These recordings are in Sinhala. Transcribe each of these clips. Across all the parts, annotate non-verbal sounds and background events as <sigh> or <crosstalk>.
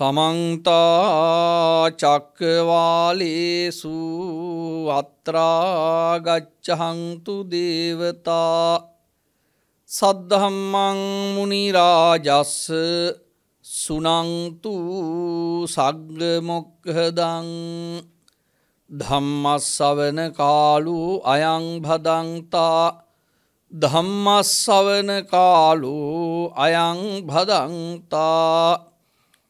සමන්තා චක්කවාලේසු අත්‍රාගච්චහංතු දේවතා සද්ධම්මං මුනිරාජස්ස සුනංතු සග්ගමොක්හදං ධම්මස්සවන කාලු අයං භදන්තා ධම්මස්සවන කාලු අයං භදන්තා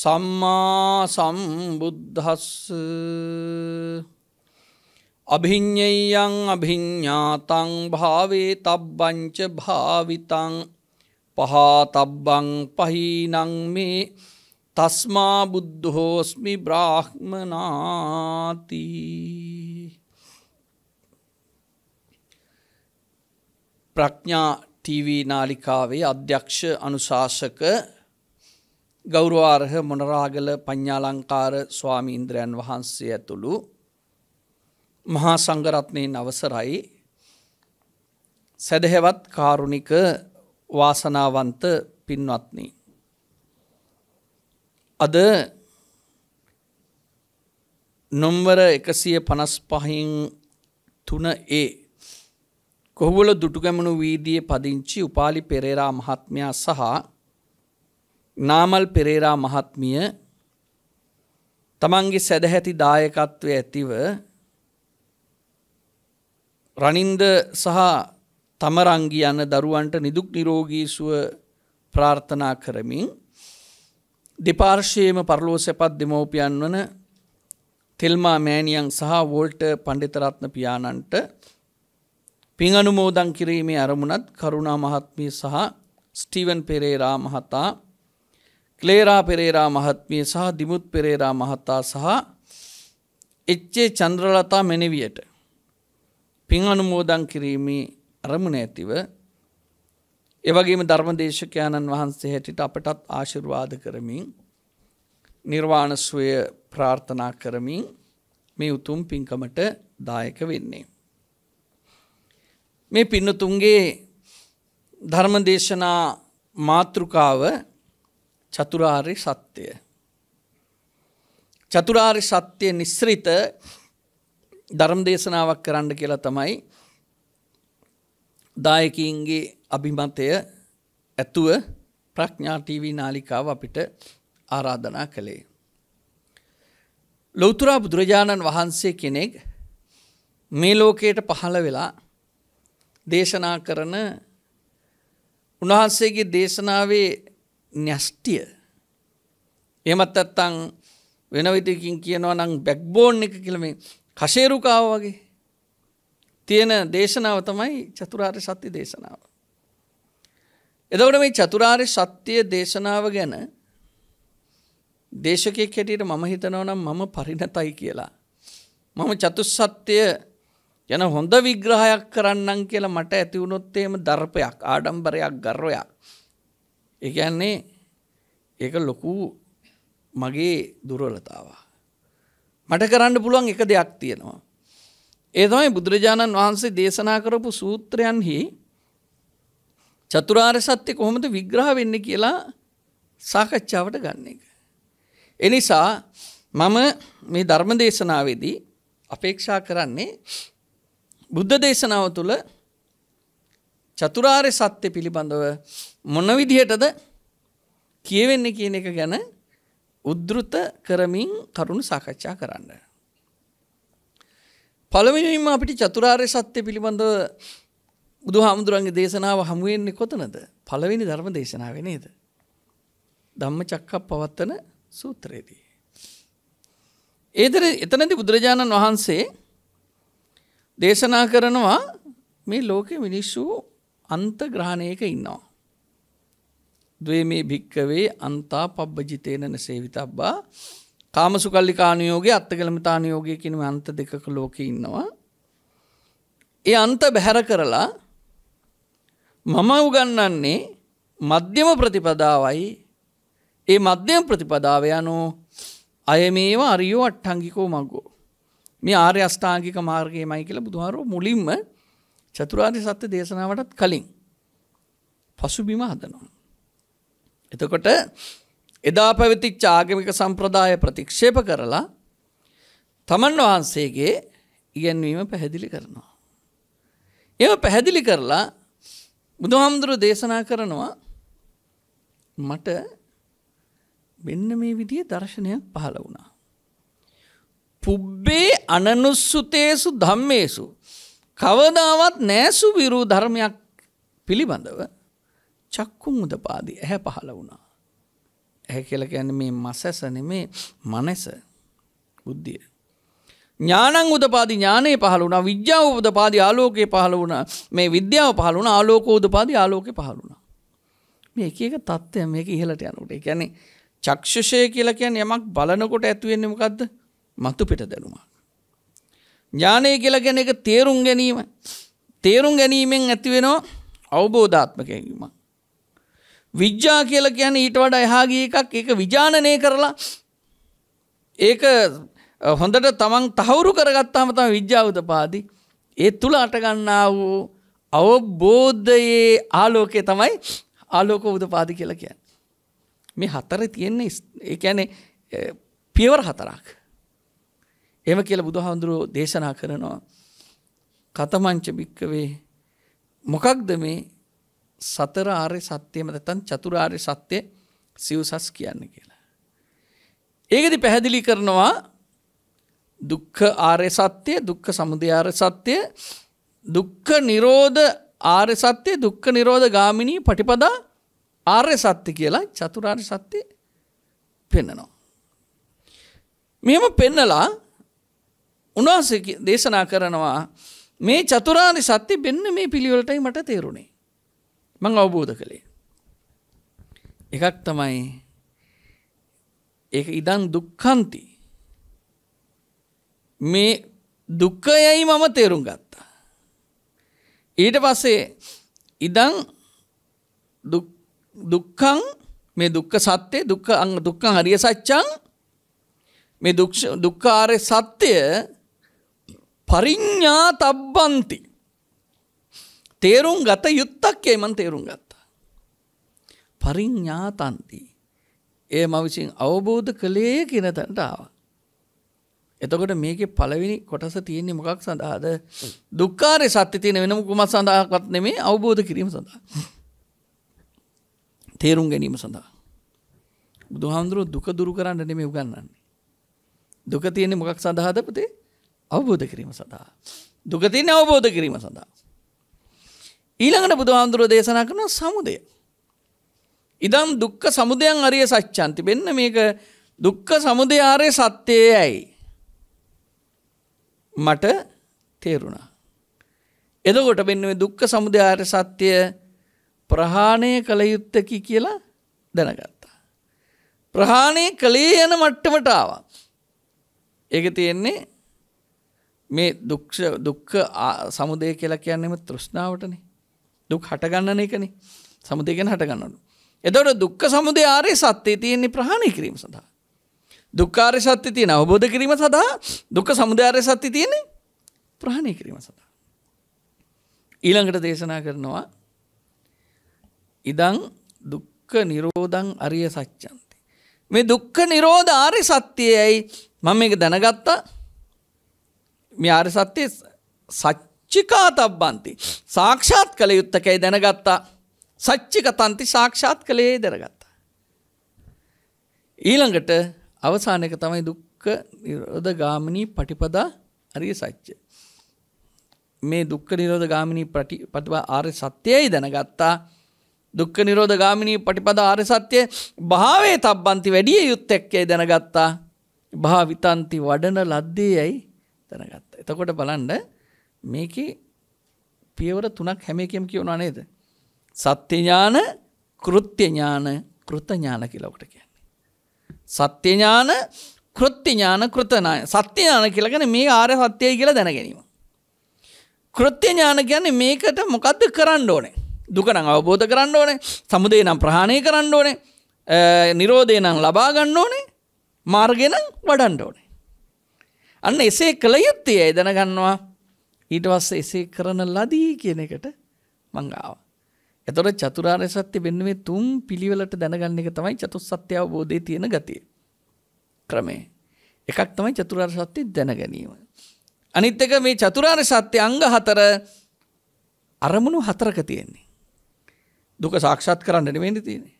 සම්මා සම්බුද්ධස්ස අභිං්ඥයියං අභිඤ්ඥාතං භාවේ තබ්බංච භාවිතං පහතබ්බං පහිනං මේ තස්මා බුද්ධහෝස්මි බ්‍රාහ්මනාති ප්‍රඥා ටීවී නාලිකාවේ අධ්‍යක්ෂ අනුශාසක ගෞරවාර්හ මොනරාගල පඤ්ඥාලංකාර ස්වාමීන්ද්‍රයන් වහන්සේ ඇතුළු මහා සංගරත්නයෙන් අවසරයි සැදහෙවත් කාරුණික වාසනාවන්ත පින්වත්නී. අද නොම්වර එකසිය පනස් පහින් තුන ඒ කොහුවල දුටුගැමනු වීදිය පදිංචි උපාලි පෙරේරා මහත්මයා සහ නාමල් පෙරේරා මහත්මිය තමන්ගේ සැදැහැති දායකත්වය ඇතිව රනින්ද සහ තමරංගි යන දරුවන්ට නිදුක් නිරෝගී සුව ප්‍රාර්ථනා කරමින් දෙපාර්ශයේම පරලෝ සැපත් දෙමෝපියන් වන තෙල්මා මෑණියන් සහ වෝල්ට පණ්ඩිතරත්න පියාණන්ට පින් අනුමෝදන් කිරීමේ අරමුණත් කරුණා මහත්මිය සහ ස්ටීවන් පෙරේරා මහතා ක්ලේරා පෙරේරා මහත්මිය සහ දිමුත් පෙරේරා මහතා සහ එච්චේ චන්ද්‍රලතා මෙනෙවියට පින් අනුමෝදන් කිරීමේ අරමුණ ඇතිව එවගේම ධර්මදේශකයන්න් වහන්සේ හැටිට අපටත් ආශිර්වාද කරමින් නිර්වාණ සුවය ප්‍රාර්ථනා කරමින් මේ උතුම් පින්කමට දායක වෙන්නේ. මේ පින්නතුන්ගේ ධර්මදේශනා මාතෘකාව චතුරාර්ය සත්‍යය. චතුරාර්ය සත්‍යය නිස්සෘත ධර්ම දේශනාවක් කරන්න කියලා තමයි දායකීන්ගේ අභිමතය ඇතුව ප්‍රඥා ටීවී නාලිකාව අපිට ආරාධනා කළේ. ලෞතුරා බුදුරජාණන් වහන්සේ කෙනෙක් මේ ලෝකයට පහළ වෙලා දේශනා කරන උන්වහන්සේගේ දේශනාවේ න්‍යෂ්ටිය. එහෙමත් නැත්නම් වෙන විදිහකින් කියනවා නම් බැක්බෝන් එක කියලා මේ කශේරුකාව වගේ තියෙන දේශනාව තමයි චතුරාර්ය සත්‍ය දේශනාව. එතකොට මේ චතුරාර්ය සත්‍ය දේශනාව ගැන දේශකයෙක් හැටියට මම හිතනවා නම් මම පරිණතයි කියලා. මම චතුස්සත්‍ය යන හොඳ විග්‍රහයක් කරන්නම් කියලා මට ඇති වුණොත් එහෙම දර්පයක්, ආඩම්බරයක්, ගර්වයක්. ඒ කියන්නේ ඒක ලොකු මගේ දුරලතාව. මට කරන්න පුළුවන් එක දෙයක් තියෙනවා. ඒතමයි බුදුරජාණන් වහන්සේ දේශනා කරපු සූත්‍රයන්හි චතුරාර් සත්‍යය කොහොමද විග්‍රහ වෙන්න කියලා සාකච්ඡාවට ගන්න එක. එනිසා මම මේ ධර්ම දේශනාවේදී අපේක්ෂා කරන්නේ බුද්ධ දේශනාව තුළ චතුරාර්ය සත්‍ය පිළිබඳව මොන විදිහටද කියවෙන්නේ කියන එක ගැන උද්දෘත කරමින් කරුණු සාකච්ඡා කරන්න. පළවෙනිම අපිට චතුරාර්ය සත්‍ය පිළිබඳ බුදු හාමුදුරන්ගේ දේශනාව හමුවෙන්නේ කොතනද පළවෙනි ධර්ම දේශනාව නේද. ධම්ම චක්කක් පවත්වන සූත්‍රයේදී. ඒදර එතනති බුදුරජාණන් වහන්සේ දේශනා කරනවා මේ ලෝකෙ මිනිස්සු අන්තග්‍රහණයක ඉන්නවා. දේ භික්කවේ අන්තා පබ්බජිතේනන සේවිතබ්බා කාමසුකල්ලි කානයෝගේ අත්තගලමතානයෝගය කිනව අන්ත දෙකක ලෝක ඉන්නවා. ඒ අන්ත බැහැර කරලා මම උගන්නන්නේ මධ්‍යම ප්‍රතිපදාවයි ඒ මධ්‍යම ප්‍රතිපදාව යනු අය මේවා අරියෝ අට්ටංගිකෝ මගෝ මේ ආර්ය අස්ථාංගික මාර්ගයේ මයි කියලා බුදුහාරෝ මුලින්ම චතුරාර්ය සත්‍ය දේශනාවටත් කලින් පසුබිම හදනවා. එතකොට එදා පැවතිච්ච ආගමික සම්ප්‍රදාය ප්‍රතික්ෂේප කරලා තමන් වහන්සේගේ ඉගැන්වීම පැහැදිලි කරනවා. එම පැහැදිලි කරලා බුදුහාමුදුරු දේශනා කරනවා මට මෙන්න මේ විදිය දර්ශනයක් පහළ වුණා. පුබ්බේ අනනුස්සුතේසු ධම්මේසු කවදාවත් නෑසු විරු ධර්මයක් පිළිබඳව චක්කු මුදපාදී ඇහැ පහළ වුණා. ඇහැ කියලා කියන්නේ මේ මසැස නෙමේ මනස බුද්ධිය. ඥානං උදපාදි ඥානය පහළ වුණා විද්‍යාව උදපාදි ආලෝකයේ පහළ වුණා මේ විද්‍යාව පහළ වුණා ආලෝක උදපාදි ආලෝකේ පහළ වුණා. මේ එක එක தත්ත්වය මේක ඉහළට යනකොට. ඒ කියන්නේ චක්ෂුෂය කියලා කියන්නේ යමක් බලනකොට ඇති වෙන්නේ මොකද්ද? මතු පිට දැනුමක්. ඥානය කියලා කියන්නේ ඒක තේරුම් ගැනීම. තේරුම් ගැනීමෙන් ඇති වෙනවා අවබෝධාත්මක ගැනීමක්. විජ්ජා කියලා කියන්නේ ඊට වඩා එහා ගිය එකක් ඒක විජානනය කරලා ඒක හොඳට තමන් තහවුරු කරගත්තාම තමයි විද්‍යාව උදපාදි. ඒ තුල අට ගන්නා වූ අවබෝධයේ ආලෝකය තමයි ආලෝක උදපාදි කියලා කියන්නේ. මේ හතර තියෙන්නේ ඒ කියන්නේ පියවර හතරක්. එහෙම කියලා බුදුහාඳුරෝ දේශනා කරනවා. කතමංච භික්කවේ මොකක්ද මේ සතර ආර්ය සත්‍යයම නැත්නම් චතුරාර්ය සත්‍ය සිව්සස් කියන්නේ කියලා. ඒකෙදි පැහැදිලි කරනවා දුක්ඛ ආර්ය සත්‍ය, දුක්ඛ සමුදය ආර්ය සත්‍ය, දුක්ඛ නිරෝධ ආර්ය සත්‍ය, දුක්ඛ නිරෝධ ගාමිනී පටිපදා ආර්ය සත්‍ය කියලා චතුරාර්ය සත්‍ය පෙන්නනවා. මෙහෙම පෙන්නලා උන්වහන්සේ දේශනා කරනවා මේ චතුරාර්ය සත්‍ය මෙන්න මේ පිළිවෙලටයි මට තේරුනේ. මං අවබෝධ කළේ. එකක් තමයි ඒක ඉදන් දුක්ඛන්ති මේ දුක්ඛයයි මම තේරුම් ගත්තා. ඊට පස්සේ ඉදන් දුක්ඛං මේ දුක්ඛ සත්‍ය දුක්ඛ දුක්ඛං හරිය සත්‍යං මේ දුක්ඛ ආර්ය සත්‍ය පරිඤ්ඤාතබ්බන්ති තේරුම් ගත යුත්තක්කේ මන් තේරුම් ගත්තා. පරිඤ්ඥාතන්දී. ඒ ම විසින් අවබෝධ කළේ කියන තැනට ආව. එතකොට මේක පළවෙනි කොටස තියෙන්නේ මොකක් සඳහාද දුක්කාරය සත්‍ය තියෙන වෙනම කුමත් සඳහක්වත් නෙමේ අවබෝධ කිරීම සඳහා. තේරුම් ගැනීම සඳහා. බුදුහාමුදුරුව දුක දුරු කරන්න නෙමේ උගන්නන්නේ. දුක තියෙන්නේ මොකක් සඳහාද පතේ අවබෝධ කිරීම සඳහා. දුක තියන්නේ අවබෝධ කිරීම සඳහා. ඊළඟට බුදුහාමුදුරුව දේශනා කරන සමුදය. ඉදම් දුක්ඛ සමුදයන් අරිය සච්ඡන්ති. මෙන්න මේක දුක්ඛ සමුදය ආර්ය සත්‍යයයි. මට තේරුණා. එතකොට මෙන්න මේ දුක්ඛ සමුදය ආර්ය සත්‍ය ප්‍රහාණය කළ යුත්තකි කියලා දැනගත්තා. ප්‍රහාණය කළේ යන මට්ටමට ආවා. ඒක තියෙන්නේ මේ දුක්ඛ සමුදය කියලා කියන්නේම තෘෂ්ණාවටනේ. දුක් හටගන්නන එකනේ සමුදය ගැන හටගන්නලු. එතවට දුක්ඛ සමුදය ආරය සත්‍යය තියෙන්නේ ප්‍රහණය කිරීම සඳහා. දුක්කාරය සත්‍ය තියෙන අවබෝධ කිරීම සඳහා දුක්ඛ සමුදයාරය සත්‍ය තියෙන්නේ ප්‍රහණය කිරීම සඳහා. ඊළඟට දේශනා කරනවා ඉදං දුක්ඛ නිරෝධං අරිය සත්‍යන්ති. මේ දුක්ඛ නිරෝධ ආර්ය සත්‍යයයි මම මේක දැනගත්තා. මේ ආර්ය සත්‍යයේ සත්‍ය චිකා තබ්බන්ති. සාක්ෂාත් කළ යුත්තකැයි දැනගත්තා සච්චික තන්ති සාක්ෂාත් කළේ දැනගත්තා. ඊළඟට අවසානක තමයි දුක්ක නිරෝධ ගාමිණී පටිපදා අරිය සච්චය. මේ දුක්ක නිරෝධ ගාමිණී පටිපදවා ආර්ය සත්‍යයයි දැනගත්තා දුක්ක නිරෝධ ගාමිණී පටිපදා ආර්ය සත්‍යය භාවේ තබ්බන්ති වැඩිය යුත්තැක්කේ දැනගත්තා භාවිතන්ති වඩන ලද්දේ යැයි දැනගත්තා. එතකොට බලන්ඩ මේකේ පියවර තුනක් හැම එකම කියනවා නේද? සත්‍ය ඥාන, කෘත්‍ය ඥාන, කෘත ඥාන කියලා ඔකට කියන්නේ. සත්‍ය ඥාන, කෘත්‍ය ඥාන, කෘත ඥාන. සත්‍ය ඥාන කියලා කියන්නේ මේ ආර්ය සත්‍යයි කියලා දැන ගැනීම. කෘත්‍ය ඥාන කියන්නේ මේකට මොකද්ද කරන්න ඕනේ? දුක නම් අවබෝධ කරන්න ඕනේ. සමුදය නම් ප්‍රහාණය කරන්න ඕනේ. නිරෝධය නම් ලබා ගන්න ඕනේ. මාර්ගය නම් වඩන්න ඕනේ. අන්න එසේ කළ යුත්තේ ඇයි දැනගන්නවා ඊට පස්සේ එසේ කරන ලදී කියන එකට මං ආවා. එතකොට චතුරාර්ය සත්‍ය මෙන්න මේ තුන් පිළිවෙලට දැනගන්න එක තමයි චතුස්සත්‍ය අවබෝධයේ තියෙන ගතිය. ක්‍රමය. එකක් තමයි චතුරාර්ය සත්‍ය දැන ගැනීම. අනිත් එක මේ චතුරාර්ය සත්‍ය අංග හතර අරමුණු හතරක තියෙන්නේ. දුක සාක්ෂාත් කරන්න නෙමෙයි තියෙන්නේ.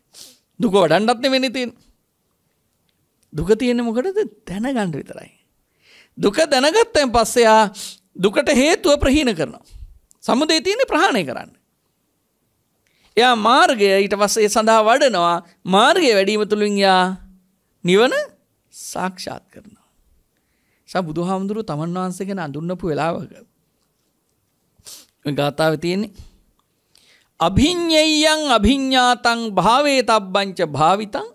දුක වඩන්නත් නෙමෙයි තියෙන්නේ. දුක තියෙන්නේ මොකටද දැනගන්න විතරයි. දුක දැනගත්තෙන් පස්සේ ආ දුකට හේතුව ප්‍රහීන කරනවා. සමුදේ තියෙන ප්‍රහාණය කරන්න. එයා මාර්ගය ඊට පස්සේ සඳහා වඩනවා මාර්ගය වැඩීම තුළින් යා නිවන සාක්ෂාත් කරනවා. ස බුදු හාමුදුරු තමන් වහන්සේ ගැන අඳුන්නපු වෙලාවක ගාථාව තියෙන්නේ අභිඤ්ඤයං අභිඤ්ඤාතං භාවේ තබ්බංච භාවිතං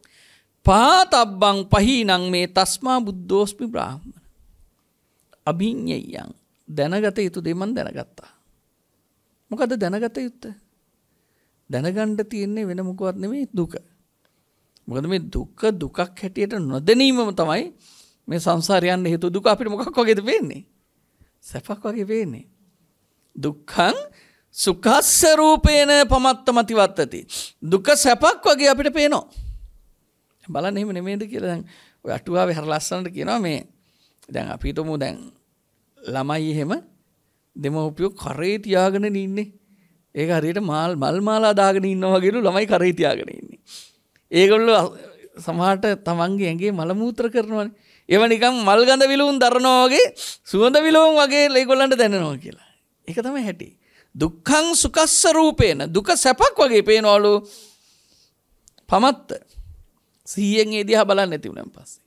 පාතබ්බං පහීනං මේ තස්මා බුද්ධෝස්මි බ්‍රාහ්මණ අභිඤ්ඤයං දැනගත යුතු දෙමන් දැනගත්තා. මොකද දැනගත යුත්ත. දැනගණ්ඩ තියෙන්නේ වෙන මොකවත් නෙමේ දුක. මොකද මේ දුක්ක දුකක් හැටියට නොදැනීමම තමයි මේ සංසාරයන්න හේතු දුක අපිට මොකක් වගේද වෙන්නේ. සැපක් වගේ වෙන්නේ. දුක්කං සුකස්ස රූපේන පමත්ත මතිවත්තති. දුක සැපක් වගේ අපිට පේනවා. බලන්න එහෙම නෙමේද කියලා දැන් ඔය අටුවාවේ හර ලස්සනට කියනවා මේ දැන් අපිටම දැන් ළමයි එහෙම දෙමවපියෝ කරේ තියාගෙන ඉන්නේ ඒක හරියට මල් මල් මාලා දාගෙන ඉන්නවාගේලු ළමයි කරේ තියාගෙන ඉන්නේ. ඒගොල්ලෝ සමහරට තමන්ගේ ඇඟේ මල මූත්‍ර කරනවානේ. ඒව නිකන් මල් ගඳ විලවුන් දරනවා වගේ සුවඳ විලවුන් වගේ ඒගොල්ලන්ට දැනෙනවා කියලා. ඒක තමයි හැටි. දුක්ඛං සුකස්ස රූපේන දුක සැපක් වගේ පේනවලු. පමත්ත. සිහියෙන් ඒ දිහා බලන්න ඇති උනන් පස්සේ.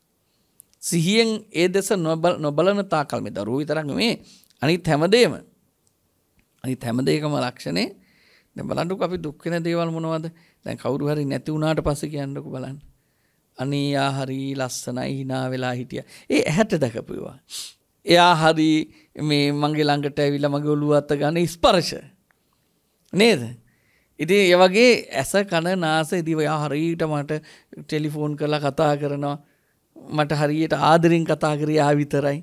සිහියෙන් ඒ දෙස නොබලන තාකල් මේ දරුවෝ විතරක් නෙමේ අනිත් හැමදේම අනිත් හැමදේකම ලක්ෂණේ දැන් බලන්නකෝ අපි දුක් වෙන දේවල් මොනවද දැන් කවුරු හරි නැති වුණාට පස්සේ කියන්නකෝ බලන්න අනේ යා හරි ලස්සනයි hina වෙලා හිටියා ඒ ඇහැට දැකපුවා එයා හරි මේ මගේ ළඟට ඇවිල්ලා මගේ ඔළුව අත ගන්න ස්පර්ශ නේද ඉතින් ඒ වගේ ඇස කන නාසය දිව යා හරියට මට ටෙලිෆෝන් කරලා කතා කරනවා මට හරියට ආදරෙන් කතා කර යා විතරයි.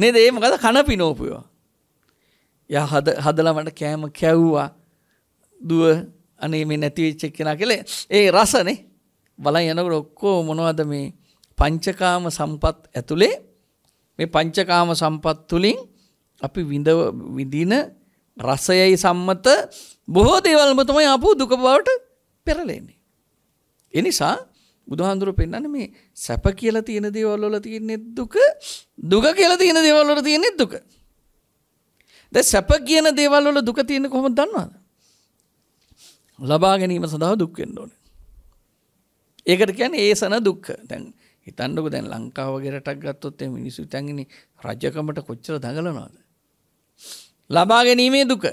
නේද ඒ මොකද කන පිනෝපුවා. යා හද හදලා මට කෑම කැව්වා. දුව අනේ මේ නැති වෙච්ච එක්කෙනා කියලා ඒ රසනේ. බලන් යනකොට ඔක්කොම මොනවද මේ පංචකාම සම්පත් ඇතුලේ මේ පංචකාම සම්පත් තුලින් අපි විඳව විඳින රසයයි සම්මත බොහෝ දේවල්ම තමයි ආපු දුක බවට පෙරලෙන්නේ. එනිසා බුදුහාඳුරු පෙන්න්න මේ සැප කියලා තියෙන දේවල්ලොල තියන්නේ දුක දුක කියලා තියෙන දේවල්ලොට තියන්නේ දුක. ද සැප කියන දේවල්ලොල දුක තියෙන කොම දන්නවාද. ලබා ගැනීම සඳහා දුක්කෙන් ඕන. ඒකට කියැන ඒ සන දුක්ක තැන් හිතන්නක දැන් ලංකාවගේරටක් ගත්තොත්තේ මිනිසු තැගෙන රජකමට කොච්චර දඟලනවාද. ලබා ගැනීමේ දුක.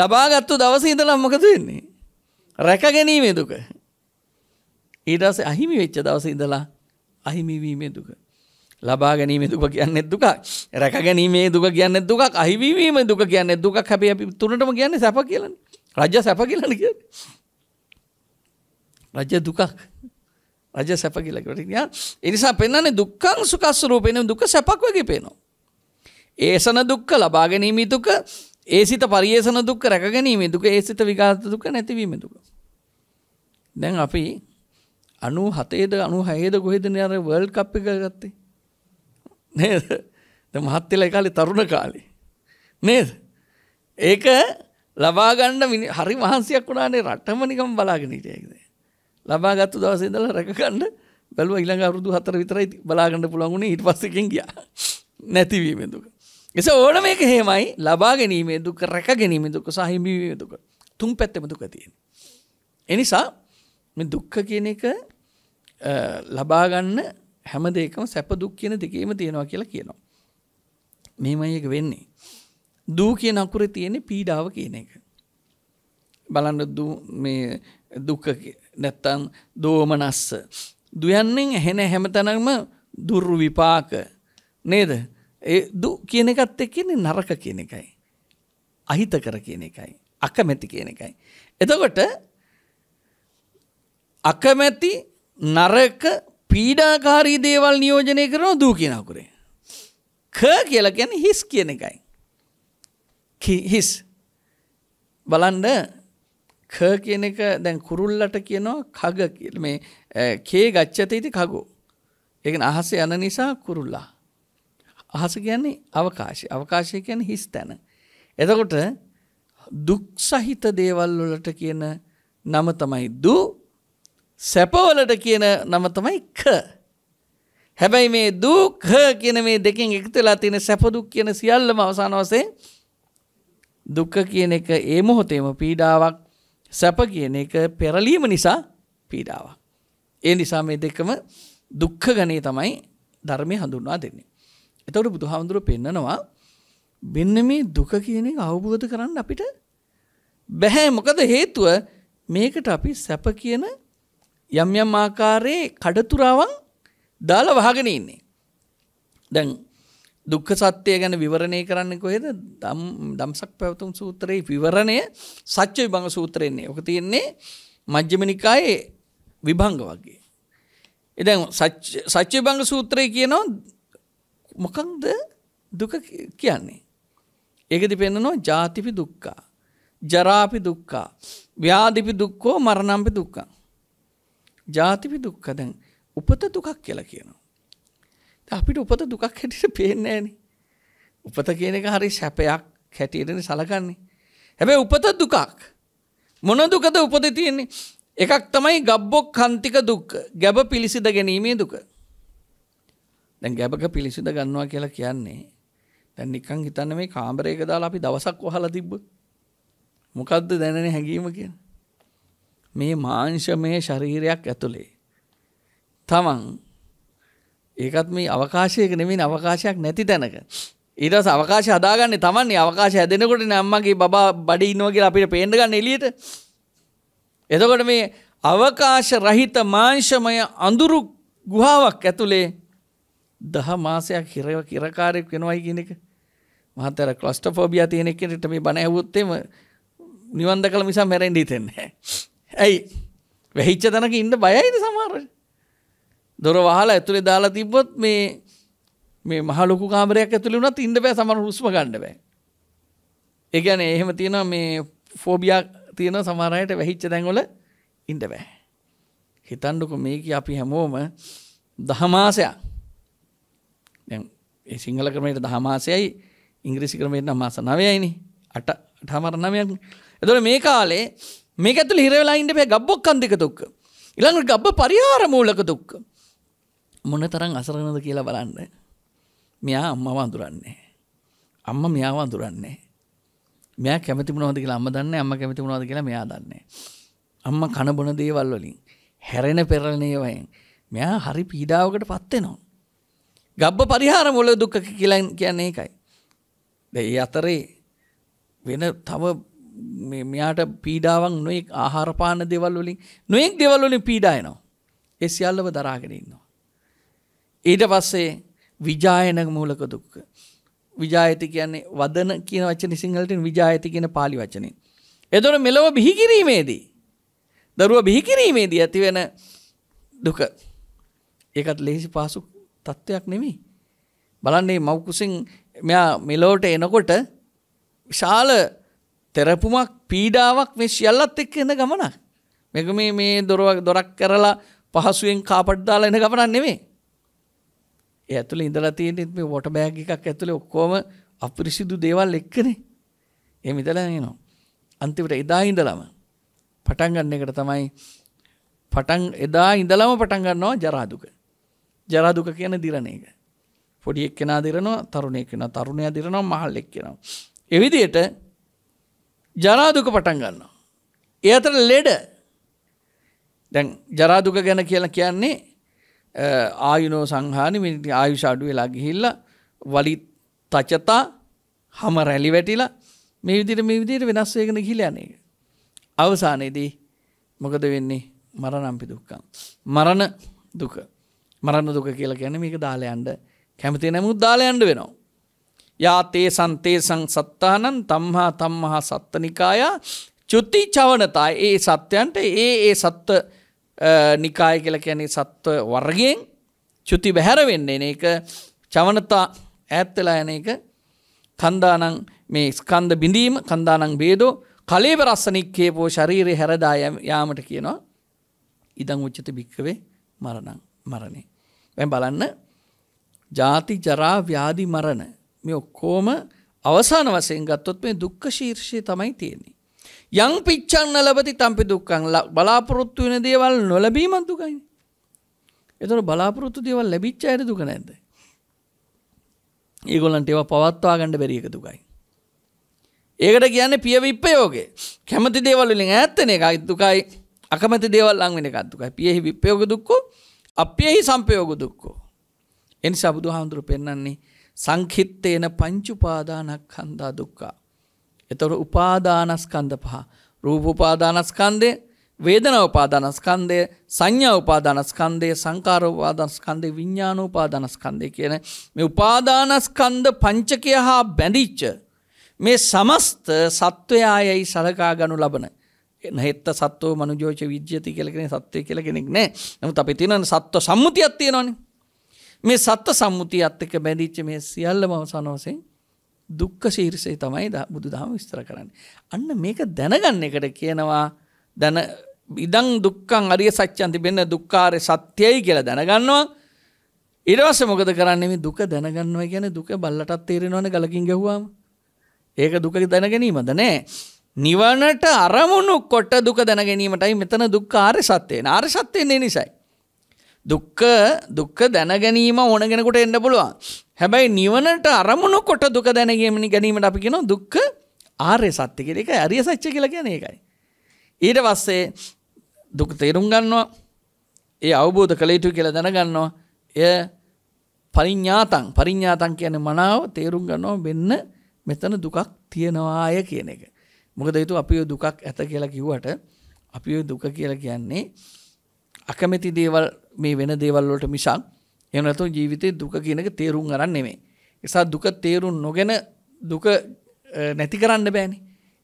ලබාගත්තු දවස ඉඳලම් මොකද වෙන්නේ. රැක ගැනීමේ දුක ඊට පස්සේ අහිමි වෙච්ච දවසේ ඉඳලා අහිමි වීමේ දුක ලබා ගැනීමේ දුක කියන්නේ දුකක් රැක ගැනීමේ දුක කියන්නේ දුකක් අහිමි වීමේ දුක කියන්නේ දුකක් හැබැයි අපි තුනටම කියන්නේ සැප කියලානේ රජ සැප කියලානේ කියන්නේ රජ දුකක් රජ සැප කියලා කිව්වට ඒ නිසා පෙන්වන්නේ දුක්ඛං සුඛස්වරූපේන දුක සැපක් වගේ පේනවා. ඒසන දුක්ඛ ලබා ගැනීම දුක, ඒසිත පරිේෂණ දුක්ඛ රැක ගැනීම දුක, ඒසිත විඝාත දුක නැතිවීම දුක. දැන් අපි අනු හතේද අනු හැේද කොහෙදන අර වර්ල් කප් එක ගත්තේ නේද ද මහත්තෙල කාලෙ තරුණ කාලි නේද ඒක ලබාගණ්ඩ මිනි හරි වහන්සියක් වුණානේ රටම නිකම් බලාගෙනටයක්ද ලබා ගත්තු දවසේදල රැකගණ්ඩ බැලුව ඉළඟ අරුදු හතර විතරයි බලාගණඩ පුළන්ගුණේ ඉට පස්සකින් ගිය නැතිවීමදුක එස ඕන මේක හේමයි ලබා ගැනීමේ දුක රැක ගැනීම දුක සහිමීමේ දුක තුන් පැත්තම දුක තියෙන එනිසා දුක්ඛ කියන එක ලබාගන්න හැම දෙකම සැපදුක් කියන දෙකේම තියෙනවා කියලා කියනවා. මෙමයි එක වෙන්නේ. දූ කිය නකුර තියෙන පීඩාව කියන එක. බලන්න මේ දුක්ක නැත්තන් දෝමනස්ස. දුයන්නෙන් හෙන හැමතැනම දුර්රු විපාක නේද ඒ දු කියන එකත් එක්කන්නේ නරක කියන එකයි. අහිත කර කියන එකයි. අකමැති කියන එකයි. එතකොට අකමැති නරක පීඩාකාරී දේවල් නියෝජනය කරන දූ කියන අකුරේ. ක කියලා කියන්නේ හිස් කියන එකයි. හිස් බලන්න ක කියන එක දැන් කුරුල්ලට කියනවා කග කියලා මේ කේ ගච්ඡතේති කගෝ. ඒ කියන්නේ අහස යන නිසා කුරුල්ලා. අහස කියන්නේ අවකාශය. අවකාශය කියන්නේ හිස් තැන. එතකොට දුක් සහිත දේවල් වලට කියන නම තමයි දු සැපවලට කියන නම තමයි ක. හැබැයි මේ දුක් කියන මේ දෙකෙන් එකතු වෙලා තියෙන සැප දුක් කියන සියල්ලම අවසාන වශයෙන් දුක කියන එක ඒ මොහොතේම පීඩාවක් සැප කියන එක පෙරලීම නිසා පීඩාවක්. ඒ නිසා මේ දෙකම දුක්ඛ ගණේ තමයි ධර්මය හඳුන්වා දෙන්නේ. එතකොට බුදුහාමුදුරුව පෙන්නනවා මෙන්න මේ දුක කියන එක අවබෝධ කරන්න අපිට බැහැ මොකද හේතුව මේකට අපි සැප කියන යම් යම් ආකාරයේ කඩතුරාවන් දාලා වහගෙන ඉන්නේ. දැන් දුක්ඛ සත්‍ය ගැන විවරණය කරන්නේ කොහෙද? ධම්සක් පැවතුම් සූත්‍රයේ විවරණය සත්‍ය විභංග සූත්‍රයන්නේ. ඔක තියෙන්නේ මජ්ක්‍ධිම නිකායේ විභංග වගේ. ඉතින් සත්‍ය විභංග සූත්‍රය කියනවා මොකක්ද දුක කියන්නේ? ඒකදී පෙන්නනවා ජාතිපි දුක්ඛා, ජරාපි දුක්ඛා, ව්‍යාධිපි දුක්ඛෝ මරණම්පි දුක්ඛා. ජාතිපි දුක්ඛ දැන් උපත දුකක් කියලා කියනවා. අපිට උපත දුකක් හැටියට පේන්නේ උපත කියන එක හරි සැපයක් හැටියටනේ සලකන්නේ. හැබැයි උපත දුකක්. මොන දුකද උපතේ තියෙන්නේ? එකක් තමයි ගබ්බොක් කන්තික දුක් ගැබ පිළිසිඳ ගැනීමේ දුක. දැන් ගැබක පිළිසිඳ ගන්නවා කියලා කියන්නේ දැන් නිකන් හිතන්න මේ කාමරයක දාලා අපි දවසක් වහලා තිබ්බ මොකද්ද දැනෙන හැඟීම කියන්නේ මේ මාංශමය ශරීරයක් ඇතුලේ තමන් ඒකත් මේ අවකාශයක නෙමෙයි අවකාශයක් නැති තැනක ඊට පස්සේ අවකාශය හදාගන්නේ තමන්නේ අවකාශය හැදෙනකොට නේ අම්මගේ බබා බඩේ ඉනවා කියලා අපිට පේන්න ගන්න එළියට එතකොට මේ අවකාශ රහිත මාංශමය අඳුරු ගුහාවක් ඇතුලේ දහ මාසයක් හිර කිරකාරයක් වෙනවයි කියන එක මහත්තයර ක්ලස්ටොෆෝබියා තියෙන එකට මේ බණ ඇහුවොත් එම නිවන් දැකලා මිසක් මැරෙන්න හිතෙන්නේ නැහැ ඇයි වැහිච්ච තැනක ඉන්න බයයිද සමහර දොර වහලා ඇතුලේ දාලා තිබ්බොත් මේ මේ මහ ලොකු කාමරයක් ඇතුලේ වුණත් ඉන්න බෑ සමහර හුස්ම ගන්න බෑ ඒ කියන්නේ එහෙම තියෙනවා මේ ෆෝබියා තියෙන සමහර අයට වැහිච්ච තැන්වල ඉන්න බෑ හිතන්නකො මේක අපි හැමෝම දහමාසයක් දැන් ඒ සිංහල ක්‍රමයට දහමාසයයි ඉංග්‍රීසි ක්‍රමයට නම් මාස 9යිනේ 8 8 මාස 9ක් එතකොට මේ කාලේ මේක ඇතුළ හිරවෙලා ඉන්න බෑ ගබ්බොක් කන්දික දුක්ක. ඊළඟට ගබ්බ පරිහාර මූලක දුක්ක. මොන තරම් අසරණද කියලා බලන්න. මෙයා අම්මව අඳුරන්නේ. අම්මා මෙයාව අඳුරන්නේ. මෙයා කැමති මොනවද කියලා අම්මා දන්නේ, අම්මා කැමති මොනවද කියලා මෙයා දන්නේ. අම්මා කන බොන දේවල් වලින් හැරෙන පෙරලන ඒවායින් මෙයා හරි පීඩාවකට පත් වෙනවා. ගබ්බ පරිහාර මූලක දුක්ක කියලා කියන්නේ ඒකයි. ඒ අතරේ වෙන තව මෙයාට පීඩාවන් නොයෙක් ආහාරපාන දෙවල් වලින් නොයෙක් දෙවල්වලින් පීඩායනවා. ඒ සියල්ලව දරාගෙන ඉන්නවා. ඊට පස්සේ විජායන මූලක දුක්ක. විජායති කියන්නේ වදන කියන වචන සිංහලටින් විජායති කියන පාලි වචනින්. එදොර මෙලොව බිහිකිරීමේදී. දරුව බිහිකිරීමේදී ඇතිවෙන දුක. ඒකත් ලෙහිසි පාසු තත්ත්වයක් නෙමේ. බලන්නේ මවකුසින් මෙයා මෙලෝට එනකොට විශාල තෙරපුමක් පීඩාවක් මේ සියල්ලත් එක්ක එන ගමනක්. මේක මේ මේ දොරක් කරලා පහසුවෙන් කාපට් දාලා එන ගමනක් නෙමෙයි. ඒ ඇතුලේ ඉඳලා තියෙන මේ වොටර් බෑග් එකක් ඇතුලේ ඔක්කොම අපිරිසිදු දේවල් එක්කනේ. එහෙම ඉඳලා එනවා. අන්තිමට එදා ඉඳලම පටන් ගන්න එකට තමයි පටන් එදා ඉඳලම පටන් ගන්නවා ජරා දුක. ජරා දුක කියන දිරණ එක. පොඩි එක්කෙනා දිරනවා, තරුණ එක්කෙනා, තරුණයා දිරනවා, මහල් එක්කෙනා. ඒ විදිහට ජරාදුක පටන් ගන්නවා. ඒ අතර ලෙඩ දැන් ජරාදුක ගැන කියලා කියන්නේ ආයුනෝ සංහානි ආයුෂ අඩු වෙලා ගිහිල්ලා වලි තචතා හම රැලි වැටිලා මේ විදිහට මේ විදිහට වෙනස් වෙගෙන ගිහිලා යන එක. අවසානයේදී මොකද වෙන්නේ? මරණම්පි දුක්ඛම්. මරණ දුක. මරණ දුක කියලා කියන්නේ මේක දාලා යන්න කැමති නැමුත් දාලා යන්න වෙනවා. යාතේ සන්තේසං සත්තානන් තම්හා තම්මහා සත්තනිකායා චුති චවනතා ඒ සත්‍යයන්ට ඒ ඒ සත්ව නිකාය කියල කියන්නේ සත්ව වර්ගයෙන් චුති බැහැර වෙන්න එන එක චවනතා ඈත්තලා යන එක කන්දානං මේ ස්කන්ධ බිඳීම කන්දානං බේදෝ කලේව රස්සනික්කේපෝ ශරීරය හැරදා යාමට කියනවා ඉදං උච්චත භික්කවේ මරණං මරණේ. වැ බලන්න ජාති ජරා ව්‍යාධි මරණ මේ ඔක්කෝම අවසාන වසයෙන් ගත්තොත් මේ දුක්ඛ ශීර්ෂය තමයි තියෙන්නේ. යං පිච්චන්න ලබති තම්පි දුක්ඛං බලාපොරොත්තු වෙන දේවල් නොලැබීම දුකයි. එතකොට බලාපොරොත්තු දේවල් ලැබිච්ච අයට දුක නැද්ද? ඒගොල්ලන්ට ඒවා පවත්වා ගන්න බැරි එක දුකයි. ඒකට කියන්නේ පිය විප්පයෝගේ. කැමති දේවල් වලින් ඈත් වෙන එකයි දුකයි. අකමැති දේවල් ලං වෙන එකක් දුකයි. පියෙහි විප්පයෝග දුක්ඛෝ අප්පයෙහි සම්පයෝග දුක්ඛෝ. එනිසා බුදුහාමුදුරු පෙන්වන්නේ සංඛිත්තේන පංච උපාදානස්කන්ධා දුක්ඛා. එතකොට උපාදානස්කන්ධ පහ. රූප උපාදානස්කන්ධය, වේදනා උපාදානස්කන්ධය, සංඥා උපාදානස්කන්ධය, සංකාර උපාදානස්කන්ධය, විඥාන උපාදානස්කන්ධය කියන මේ උපාදානස්කන්ධ පංචකය හා බැඳිච්ච මේ සමස්ත සත්වයායයි සලකා ගනු ලබන හෙත්ත සත්වෝ මනුජෝච විද්‍යති කියලා කියන්නේ සත්වය කියලා කෙනෙක් නෑ. නමුත් අපි තියෙන සත්ව සම්මුතියක් තියෙනවනේ. මේ සත්ව සම්මුතියත් එක්ක බැඳිච්ච මේ සියල්ලම අවසානවසෙන් දුක්ඛ ශීර්ෂය තමයි බුදු දහම විස්තර කරන්නේ. අන්න මේක දැනගන්න එකට කියනවා දැන ඉදං දුක්ඛං අරිය සත්‍යං තිබෙන දුක්ඛාරය සත්‍යයි කියලා දැනගන්නවා. ඊට පස්සේ මොකද කරන්නේ මේ දුක දැනගන්නවා කියන්නේ දුක බල්ලටත් තේරෙනවනේ ගලකින් ගැහුවාම. ඒක දුක දැන ගැනීමද නෑ. නිවනට අරමුණු කොට දුක දැන ගැනීමටයි මෙතන දුක්ඛාරය සත්‍යය. ආර්ය සත්‍යන්නේ නිසයි. දුක්ඛ දුක්ඛ දැන ගැනීම ඕන කෙනෙකුට එන්න පුළුවන්. හැබැයි නිවනට අරමුණු කොට දුක දැන ගැනීමට අපි කියනවා දුක්ඛ ආර්ය සත්‍ය කියලා. ඒක ආර්ය සත්‍ය කියලා කියන්නේ ඒකයි. ඊට පස්සේ දුක තේරුම් ගන්නවා. ඒ අවබෝධ කළ යුතු කියලා දැනගන්නවා. එය පරිඥාතං පරිඥාතං කියන්නේ මනාව තේරුම් ගන්නවා මෙන්න මෙතන දුකක් තියෙනවාය කියන එක. මොකද හිතුව අපි දුකක් ඇත කියලා කිව්වට අපි දුක කියලා කියන්නේ අකමැති දේවල් මේ වෙන දේවල් වලට මිසක් එහෙම නැත්නම් ජීවිතේ දුක කියන එක තේරුම් ගන්න නෙමෙයි. ඒ නිසා දුක තේරුම් නොගෙන දුක නැති කරන්න බෑනේ.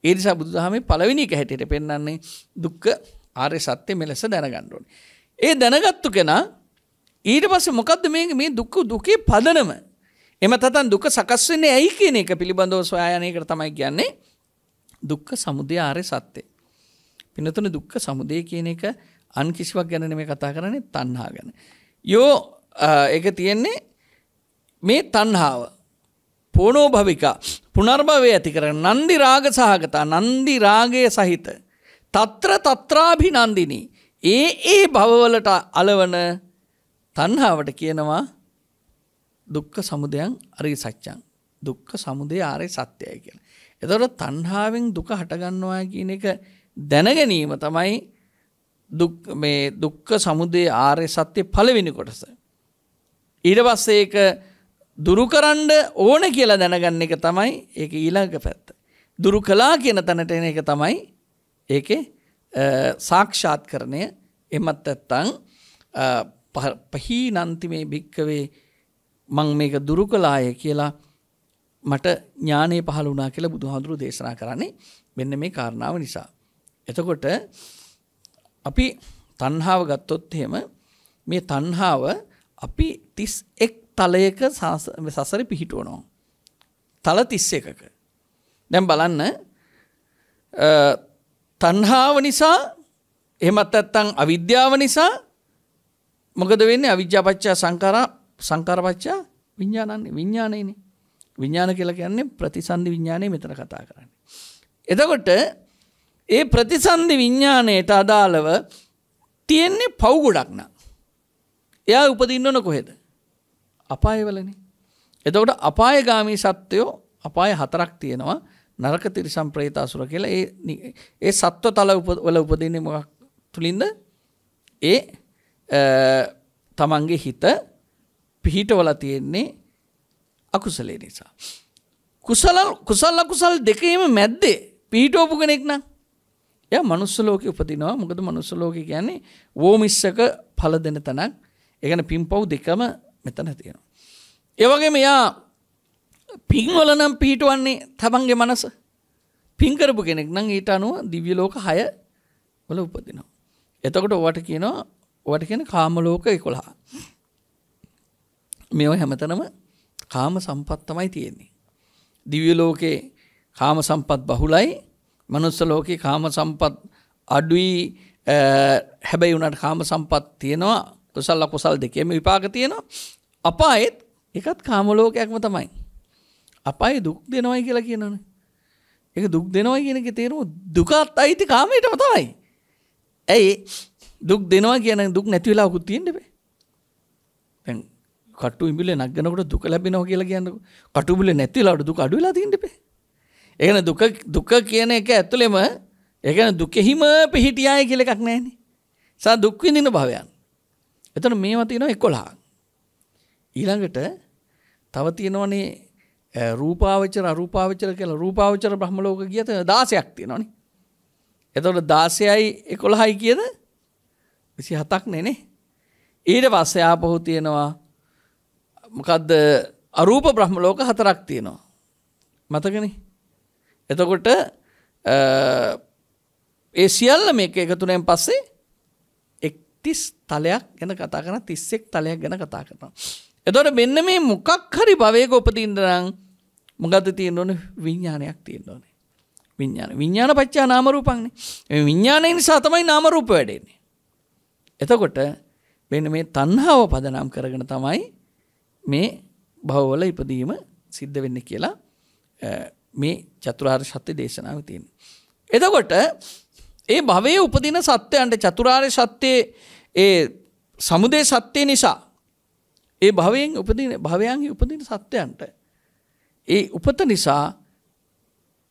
ඒ නිසා බුදුදහමේ පළවෙනි එක හැටියට පෙන්වන්නේ දුක්ඛ ආර්ය සත්‍ය මෙලෙස දැනගන්න ඕනේ. ඒ දැනගත්තු කෙනා ඊට පස්සේ මොකද්ද මේ මේ දුක් දුකේ පදනම? එම තතන් දුක සකස් වෙන්නේ ඇයි කියන එක පිළිබඳව සොයා යන එකට තමයි කියන්නේ දුක්ඛ සමුදය ආර්ය සත්‍ය. පින්නතුනේ දුක්ඛ සමුදය කියන එක අන් කිසිවක් ගැන මේ කතා කරන්නේ තණ්හා ගැන. යෝ ඒක තියෙන්නේ මේ තණ්හාව පෝනෝ භවිකා පුනර්භවය ඇති කරන නන්දි රාග සහගතා නන්දි රාගය සහිත తත්‍ර తත්‍රාభి නන්දිනී ඒ ඒ භවවලට అలවන තණ්හාවට කියනවා දුක්ඛ සමුදයං අරිය සත්‍යං දුක්ඛ සමුදය ආරය සත්‍යයි කියලා. එතකොට තණ්හාවෙන් දුක හටගන්නවා කියන එක දැන ගැනීම තමයි මේ දුක්ඛ සමුදය ආර්ය සත්‍ය පළවෙනි කොටස. ඊට පස්සේ ඒක දුරු කරන්න ඕන කියලා දැනගන්න එක තමයි ඒක ඊළඟ පැත්ත. දුරු කළා කියන තැනට එන එක තමයි ඒකේ සාක්ෂාත්කරණය එමත් නැත්තම් පහීනන්ති මේ භික්කවේ මං මේක දුරු කළාය කියලා මට ඥානය පහළ වුණා කියලා බුදුහාඳුරු දේශනා කරන්නේ මෙන්න මේ කාරණාව නිසා. එතකොට අපි තණ්හාව ගත්තොත් එහෙම මේ තණ්හාව අපි 31 තලයක සසරේ පිහිටවනවා. තල 31ක. දැන් බලන්න තණ්හාව නිසා එහෙමත් නැත්නම් අවිද්‍යාව නිසා මොකද වෙන්නේ? අවිජ්ජාපච්චය සංඛාරා සංඛාරපච්චය විඥානන්නේ විඥානයනේ. විඥාන කියලා කියන්නේ ප්‍රතිසන්දි විඥානය මෙතන කතා කරන්නේ. එතකොට ඒ ප්‍රතිසන්ධි විඤ්ඥානයට අදාළව තියෙන්නේ පව්ගොඩක් නම්. එයා උපදින්නන කොහෙද. අපායවලන. එතකොට අපායගාමී සත්‍යයෝ අපාය හතරක් තියෙනවා නරක තිරිසම් ප්‍රේතාසුර කියලා ඒ ඒ සත්ව තල වල උපදින්නේ මොකක් තුළින්ද ඒ තමන්ගේ හිත පිහිටවල තියෙන්නේ අකුසලේ නිසා. කුසල කුසල් අකුසල් දෙකේම මැද්දේ පිහිටෝපු කෙනෙක් නම් එයා මනුස්ස ලෝකෙ උපදිනවා. මොකද මනුස්ස ලෝකෙ කියන්නේ වෝමිස්සක ඵල දෙන තැනක්. ඒ කියන්නේ පින්පව් දෙකම මෙතන තියෙනවා. ඒ වගේම එයා පින්වල නම් පිහිටවන්නේ තමන්ගේ මනස. පින් කරපු කෙනෙක් නම් ඊට අනුව දිව්‍ය ලෝක 6 වල උපදිනවා. එතකොට ඔවට කියනවා ඔවට කියන කාම ලෝක 11. මේව හැමතැනම කාම සම්පත් තමයි තියෙන්නේ. දිව්‍ය ලෝකේ කාම සම්පත් බහුලයි මනුස්ස ලෝකේ කාම සම්පත් අඩුයි හැබැයි උනට කාම සම්පත් තියෙනවා කුසල් අකුසල් දෙකේම විපාක තියෙනවා අපායෙත් එකත් කාම ලෝකයක්ම තමයි අපායේ දුක් දෙනවයි කියලා කියනවනේ ඒක දුක් දෙනවයි කියන එකේ තේරුම දුකත් අයිති කාමයටම තමයි ඇයි දුක් දෙනවා කියන දුක් නැති වෙලාවකුත් තියෙන්න බෑ දැන් කටු ඉඹිලේ නගනකොට දුක ලැබෙනවා කියලා කියන්නේ කටු ඉඹිලේ නැති වෙලාවට දුක අඩු වෙලා තියෙන්න බෑ ඒ කියන්නේ දුක දුක කියන එක ඇතුළෙම ඒ කියන්නේ දුකෙහිම පිහිටියාය කියලා එකක් නැහැනේ. සා දුක් විඳින භවයන්. එතන මේවා තියෙනවා 11ක්. ඊළඟට තව තියෙනවනේ රූපාවචර අරූපාවචර කියලා රූපාවචර බ්‍රහ්මලෝක කියත 16ක් තියෙනවනේ. එතකොට 16යි 11යි කියද 27ක් නේනේ. ඊට පස්සේ ආපහු තියෙනවා මොකද්ද අරූප බ්‍රහ්මලෝක හතරක් තියෙනවා. මතකනේ? එතකොට ඒ සියල්ල මේක එකතුනෙන් පස්සේ එක්තිස් තලයක් ගැන කතා කරන තිස්සෙක් තලයක් ගැන කතා කරනවා. එතොට මෙන්න මේ මොකක් හරි භවයක උපතින්දරං මොකද තියෙන ඕන විඤ්ඥානයක් තියෙන ඕනේ. විඤ්ඥාන විඤ්ඥාන පච්චා නාමරූපක්නේ විඤ්ඥානය නිසා තමයි නාමරූප වැඩෙන්නේ. එතකොට මෙන්න මේ තන්හාව පදනම් කරගෙන තමයි මේ භවවල ඉපදීම සිද්ධ වෙන්න කියලා මේ චතුරාර් සත්‍ය දේශනාව තියෙන. එදකොට ඒ භවේ උපදින සත්‍යයන්ට චතුරාර්ය සත්‍යයේ ඒ සමුදේ සත්‍යය නිසා ඒ භවයෙන් උපදින භවයන්ගේ උපදින සත්‍යයන්ට ඒ උපත නිසා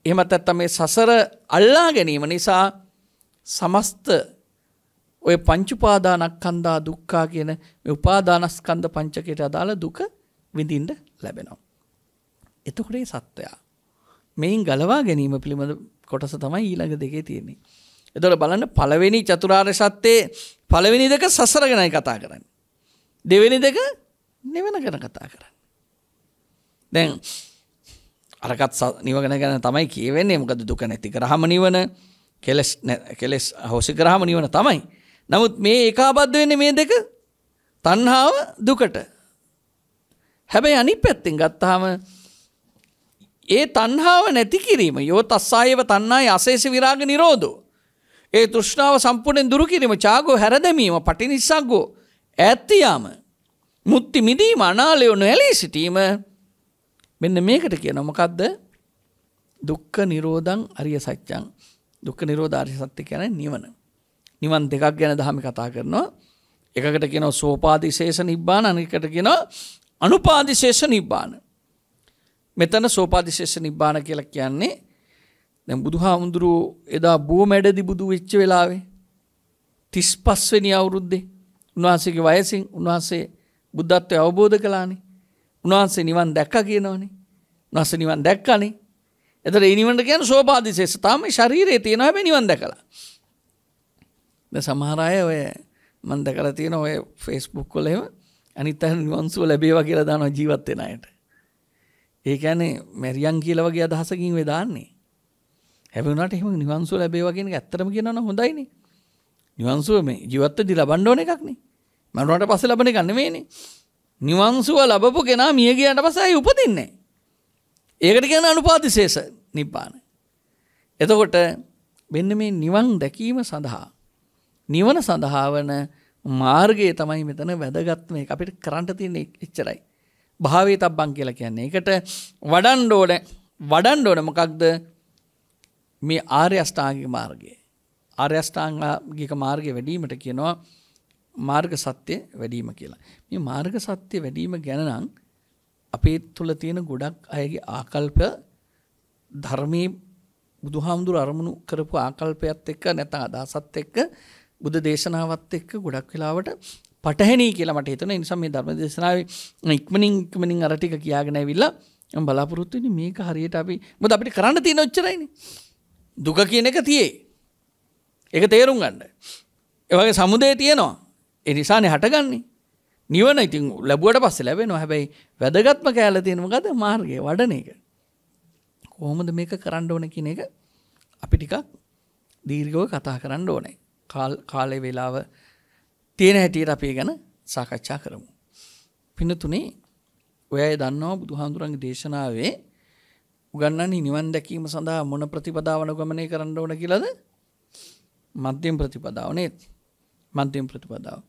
එහෙමත් නැත්නම් මේ සසර අල්ලා ගැනීම නිසා සමස්ත ඔය පංච උපාදානස්කන්ධා දුක්ඛා කියන මේ උපාදානස්කන්ධ පංචකයට අදාළ දුක විඳින්න ලැබෙනවා. එතකොට මේ සත්‍යය මෙයින් ගලවා ගැනීම පිළිබඳ කොටස තමයි ඊළඟ දෙකේ තියෙන්නේ. එතකොට බලන්න පළවෙනි චතුරාර්ය සත්‍යයේ පළවෙනි දෙක සසර ගැනයි කතා කරන්නේ. දෙවෙනි දෙක නිවන ගැන කතා කරන්නේ. දැන් අරකත් නිවන ගැන තමයි කියවෙන්නේ. මොකද දුක නැති කරාම නිවන, කෙලස් කෙලස් හොසි කරාම නිවන තමයි. නමුත් මේ ඒකාබද්ධ වෙන්නේ මේ දෙක තණ්හාව දුකට. හැබැයි අනිත් පැත්තෙන් ගත්තාම ඒ තණ්හාව නැති කිරීම යෝ තස්සායව තන්නායි අසේෂ විරාග නිරෝධෝ. ඒ තෘෂ්ණාව සම්පූර්ණයෙන් දුරු කිරීම චාගෝ හැරදැමීම පටිනිස්සග්ගෝ ඈත්තියාම මුත්ති මිදීම අනාලයොනු ඇලී සිටීම මෙන්න මේකට කියන මොකක්ද දුක්ක නිරෝධං අරිය සච්චන් දුක්ක නිරෝධාරය සත්‍ය කියන නිවන. නිවන් දෙකක් ගැන දහමි කතා කරනවා. එකකට කියනව සෝපාදිශේෂ නිබ්බාන අනිකට කියනවා අනුපාදිශේෂ නිබ්බාන. මෙතන සෝපාදිශේෂ නිබ්බාන කියලා කියන්නේ දැන් බුදුහාමුදුරුව එදා බුව මැඩදි බුදු වෙච්ච වෙලාවේ 35 වෙනි අවුරුද්දේ උන්වහන්සේගේ වයසින් උන්වහන්සේ බුද්ධත්වය අවබෝධ කළානේ. උන්වහන්සේ නිවන් දැක්කා කියනවනේ. උන්වහන්සේ නිවන් දැක්කානේ. එතකොට ඒ නිවනට කියන්නේ සෝපාදිශේෂ. තමයි ශරීරයේ තියෙන හැබැයි නිවන් දැකලා. දැන් සමහර අය ඔය මම දැකලා තියෙන ඔය Facebook වල එහෙම අනිත් අය නිවන් සුව ලැබේවා කියලා දානවා ජීවත් වෙන අයට. ඒ කියන්නේ මැරියන් කියලා වගේ අදහසකින් වේ දාන්නේ. හැබැයි උනාට එහෙම නිවන්සුව ලැබේවා කියන එක ඇත්තටම කියනවා නම් හොඳයිනේ. නිවන්සුව මේ ජීවිතේදී ලබන්න ඕන එකක් නේ. මරණයට පස්සේ ලබන එක නෙමෙයිනේ. නිවන්සුව ලැබපු කෙනා මිය ගියාට පස්සේ ආයි උපදින්නේ ඒකට කියන අනුපාතිශේෂ නිබ්බාන. එතකොට මෙන්න මේ නිවන් දැකීම සඳහා නිවන සඳහා වන මාර්ගය තමයි මෙතන වැදගත්ම එක අපිට කරන්න තියෙන එච්චරයි. භාවය තබ්බන් කියලා කියන්නේ. එකට වඩන්ඩ ඕන වඩන්ඩ ඕන මොකක්ද මේ ආර්ය අෂ්ටාංගික මාර්ගය. ආර්ය අෂ්ටාංගික මාර්ගය වැඩිවීමට කියනවා මාර්ග සත්‍ය වැඩිම කියලා. මේ මාර්ග සත්‍ය වැඩිම ගැන නම් අපේ තුල තියෙන ගොඩක් අයගේ ආකල්ප ධර්මයේ බුදුහාමුදුර අරමුණු කරපු ආකල්පයත් එක්ක නැත්නම් අදහසත් එක්ක බුදු දේශනාවත් එක්ක ගොඩක් වෙලාවට පටහැනී කියලා මට හිතන නිසම් මේ ධර්ම දේශනාව ඉක්මනින් ඉක්මනින් අරටික කියාගෙන ඇවිල්ලා බලාපොරොත්තුනි මේක හරියට අපි මොද අපිට කරන්න තියෙන ඔච්චරයිනි දුක කියන එක තියේ එක තේරුම් ගන්න ඒවගේ සමුදේ තියෙනවා එනිසානෙ හටගන්නේ නිවන ඉතින් ලැබුවට පස්ස ලැබෙනවා හැබැයි වැදගත්ම කෑල තියෙනම ගද මාර්ගය වඩන එක කොහොමද මේක කරන්න ඕන කියන එක අපි ටිකක් දීර්ගව කතා කරන්න ඕනේ කාලය වෙලාව තියෙන හැටියට අපේ ගැන සාකච්ඡා කරමු. පිනතුනේ ඔයයි දන්නවා බුදුහාමුදුරන්ගේ දේශනාවේ උගන්නන්නේ නිවන් දැකීම සඳහා මොන ප්‍රතිපදාවන ගමනය කරන්න ඕන කියලද මධ්‍යම් ප්‍රතිපදාව නේත් මධ්‍යම් ප්‍රතිපදාව.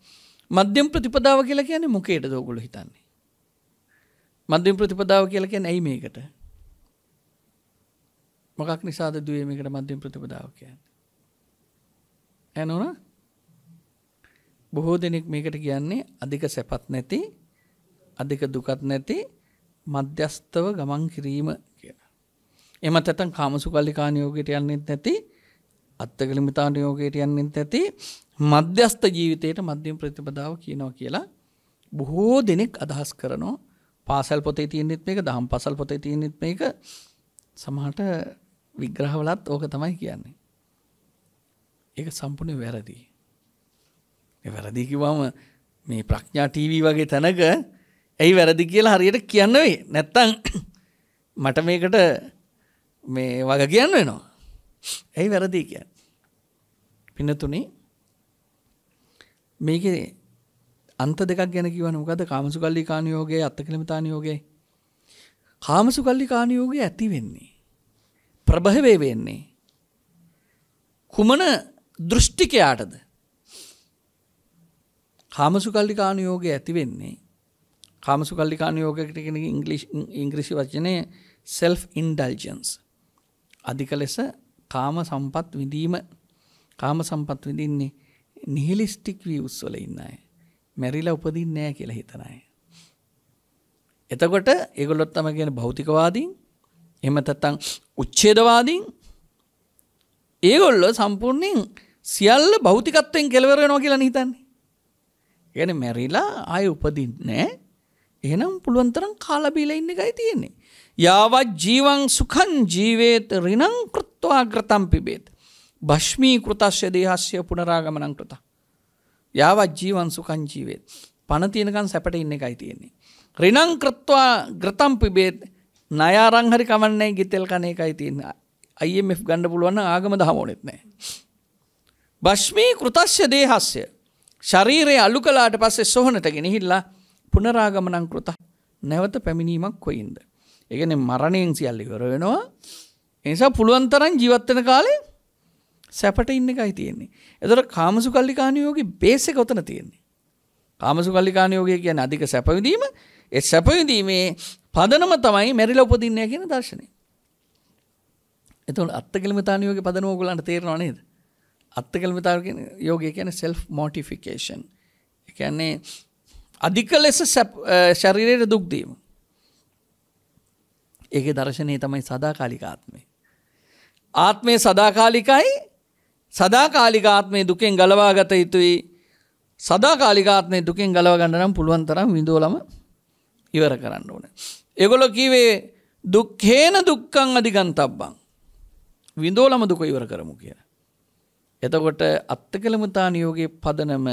මධ්‍යම් ප්‍රතිපදාව කියලා කියන්නේ මොකේට දෝගොල හිතන්නේ. මධ්‍යම් ප්‍රතිපදාව කියලා කියන ඇයි මේකට මොකක් නිසාද දුවේ මේකට මධ්‍යම් ප්‍රතිපදාව කියන්නේ. ඇනුනා බොහෝ දෙනෙක් මේකට කියන්නේ අධික සැපත් නැති අධික දුකත් නැති මධ්‍යස්තව ගමන් කිරීම කියලා. එමත් නැත්නම් කාමසුකල්ලිකාණ යෝගයට යන්නෙත් නැති අත්තකලිමිතාණ යෝගයට යන්නෙත් නැති මධ්‍යස්ත ජීවිතයට මධ්‍යම ප්‍රතිපදාව කියනවා කියලා බොහෝ දෙනෙක් අදහස් කරනවා. පාසල් පොතේ තියෙනෙත් මේක, දහම් පාසල් පොතේ තියෙනෙත් මේක. සමහරට විග්‍රහවලත් ඕක තමයි කියන්නේ. ඒක සම්පූර්ණ වැරදියි. වැරදි කිව්වම මේ ප්‍රඥා ටීවී වගේ තැනක ඇයි වැරදි කියලා හරියට කියන්න වෙයි. නැත්තම් <clears throat> මට මේකට මේ වග කියන්න වෙනවා. ඇයි වැරදි කියන්නේ? පින්නතුනේ මේකේ අන්ත දෙකක් ගැන කියවන මොකද කාමසුකල්ලි කාණියෝගේ අත්තකලමතාණියෝගේ කාමසුකල්ලි කාණියෝගේ ඇති වෙන්නේ ප්‍රභවය වෙන්නේ කුමන දෘෂ්ටිකයාටද කාමසුකල්ලිකානු යෝගය ඇති වෙන්නේ කාමසුකල්ලිකානු යෝගකට කෙන ඉංග්‍රීසි වචනය සෙල් ඉන්ඩල්ජන්ස් අධික ලෙස කාම සම්පත් විඳීම කාම සම්පත් විඳින්නේ නිහිලිස්ටික් වියස් වල ඉන්න අය මැරිලා උපදින්නේ නැහැ කියලා හිතන අය. එතකොට ඒගොල්ලොත් තමයි කියන්නේ භෞතිකවාදීන් එහෙම නැත්නම් උච්ඡේදවාදීන් ඒගොල්ලෝ සම්පූර්ණයෙන් සියල්ල භෞතිකත්වයෙන් කෙලවර වෙනවා කියලා හිතන්නේ. يعني මැරිලා ආය උපදින්නේ එහෙනම් පුළුවන් තරම් කාලා බීලා ඉන්න එකයි තියෙන්නේ. යාවත් ජීවං සුඛං ජීවේත ඍණං කృత్వා ග්‍රතම් පිබේත. භෂ්මී කృతස්ය දේහස්ය පුනරාගමනං කృత. යාවත් ජීවං සුඛං ජීවේත. පණ තියෙනකන් සැපට ඉන්න එකයි තියෙන්නේ. ඍණං කృత్వා ග්‍රතම් පිබේත. ණය අරන් හරි කමන්නේ ගිතෙල් කණ එකයි තියෙන්නේ. IMF ගන්න පුළුවන් නම් ආගම දහම ඕනෙත් නැහැ. භෂ්මී කృతස්ය දේහස්ය ශරීරය අලු කලාට පස්සේ සොහනට ගෙනහිල්ලා පුනරාගමනං කෘත නැවත පැමිණීමක් කොයින්ද. එකන මරණයෙන් සියල්ලි කර වෙනවා. එනිසා පුළුවන්තරන් ජීවත්වන කාලේ සැපට ඉන්න එකයි තියෙන්නේ. එතොට කාමසු කල්ලිකානයෝගේ බේසෙ කොතන තියෙන්නේ. කාමසු කල්ලිකානයෝගේ කියන අධික සැපවිදීම එ සැපවිදීමේ පදනම තමයි මැරිල උපදින්නේ කියන දර්ශනය. එතුන් අත්තකලමතානයෝගේ පදනෝගලන්ට තේරනවා නේද. අත්තකල්මතාව යෝගය කියන සෙල් මෝටිෆිකේෂන් එකන්නේ අධික ලෙස ශරීරයට දුක්දීම ඒක දර්ශනය තමයි සදාකාලිකාත්මේ ආත්මය සදාකාලිකයි සදාකාලිකාත්මේ දුකෙන් ගලවා ගත යුතුයි සදාකාලිකාත්මේ දුකෙන් ගලව ගන්න නම් පුළුවන් තරම් විඳෝලම ඉවර කරන්න ඕන. ඒගොල්ල කිවේ දුක්හේන දුක්කං අධිගන්තබ්බං විඳෝලම දුක ඉවර කරමු කියලා. එතකොට අත්තකලමතා නියෝගයේ පදනම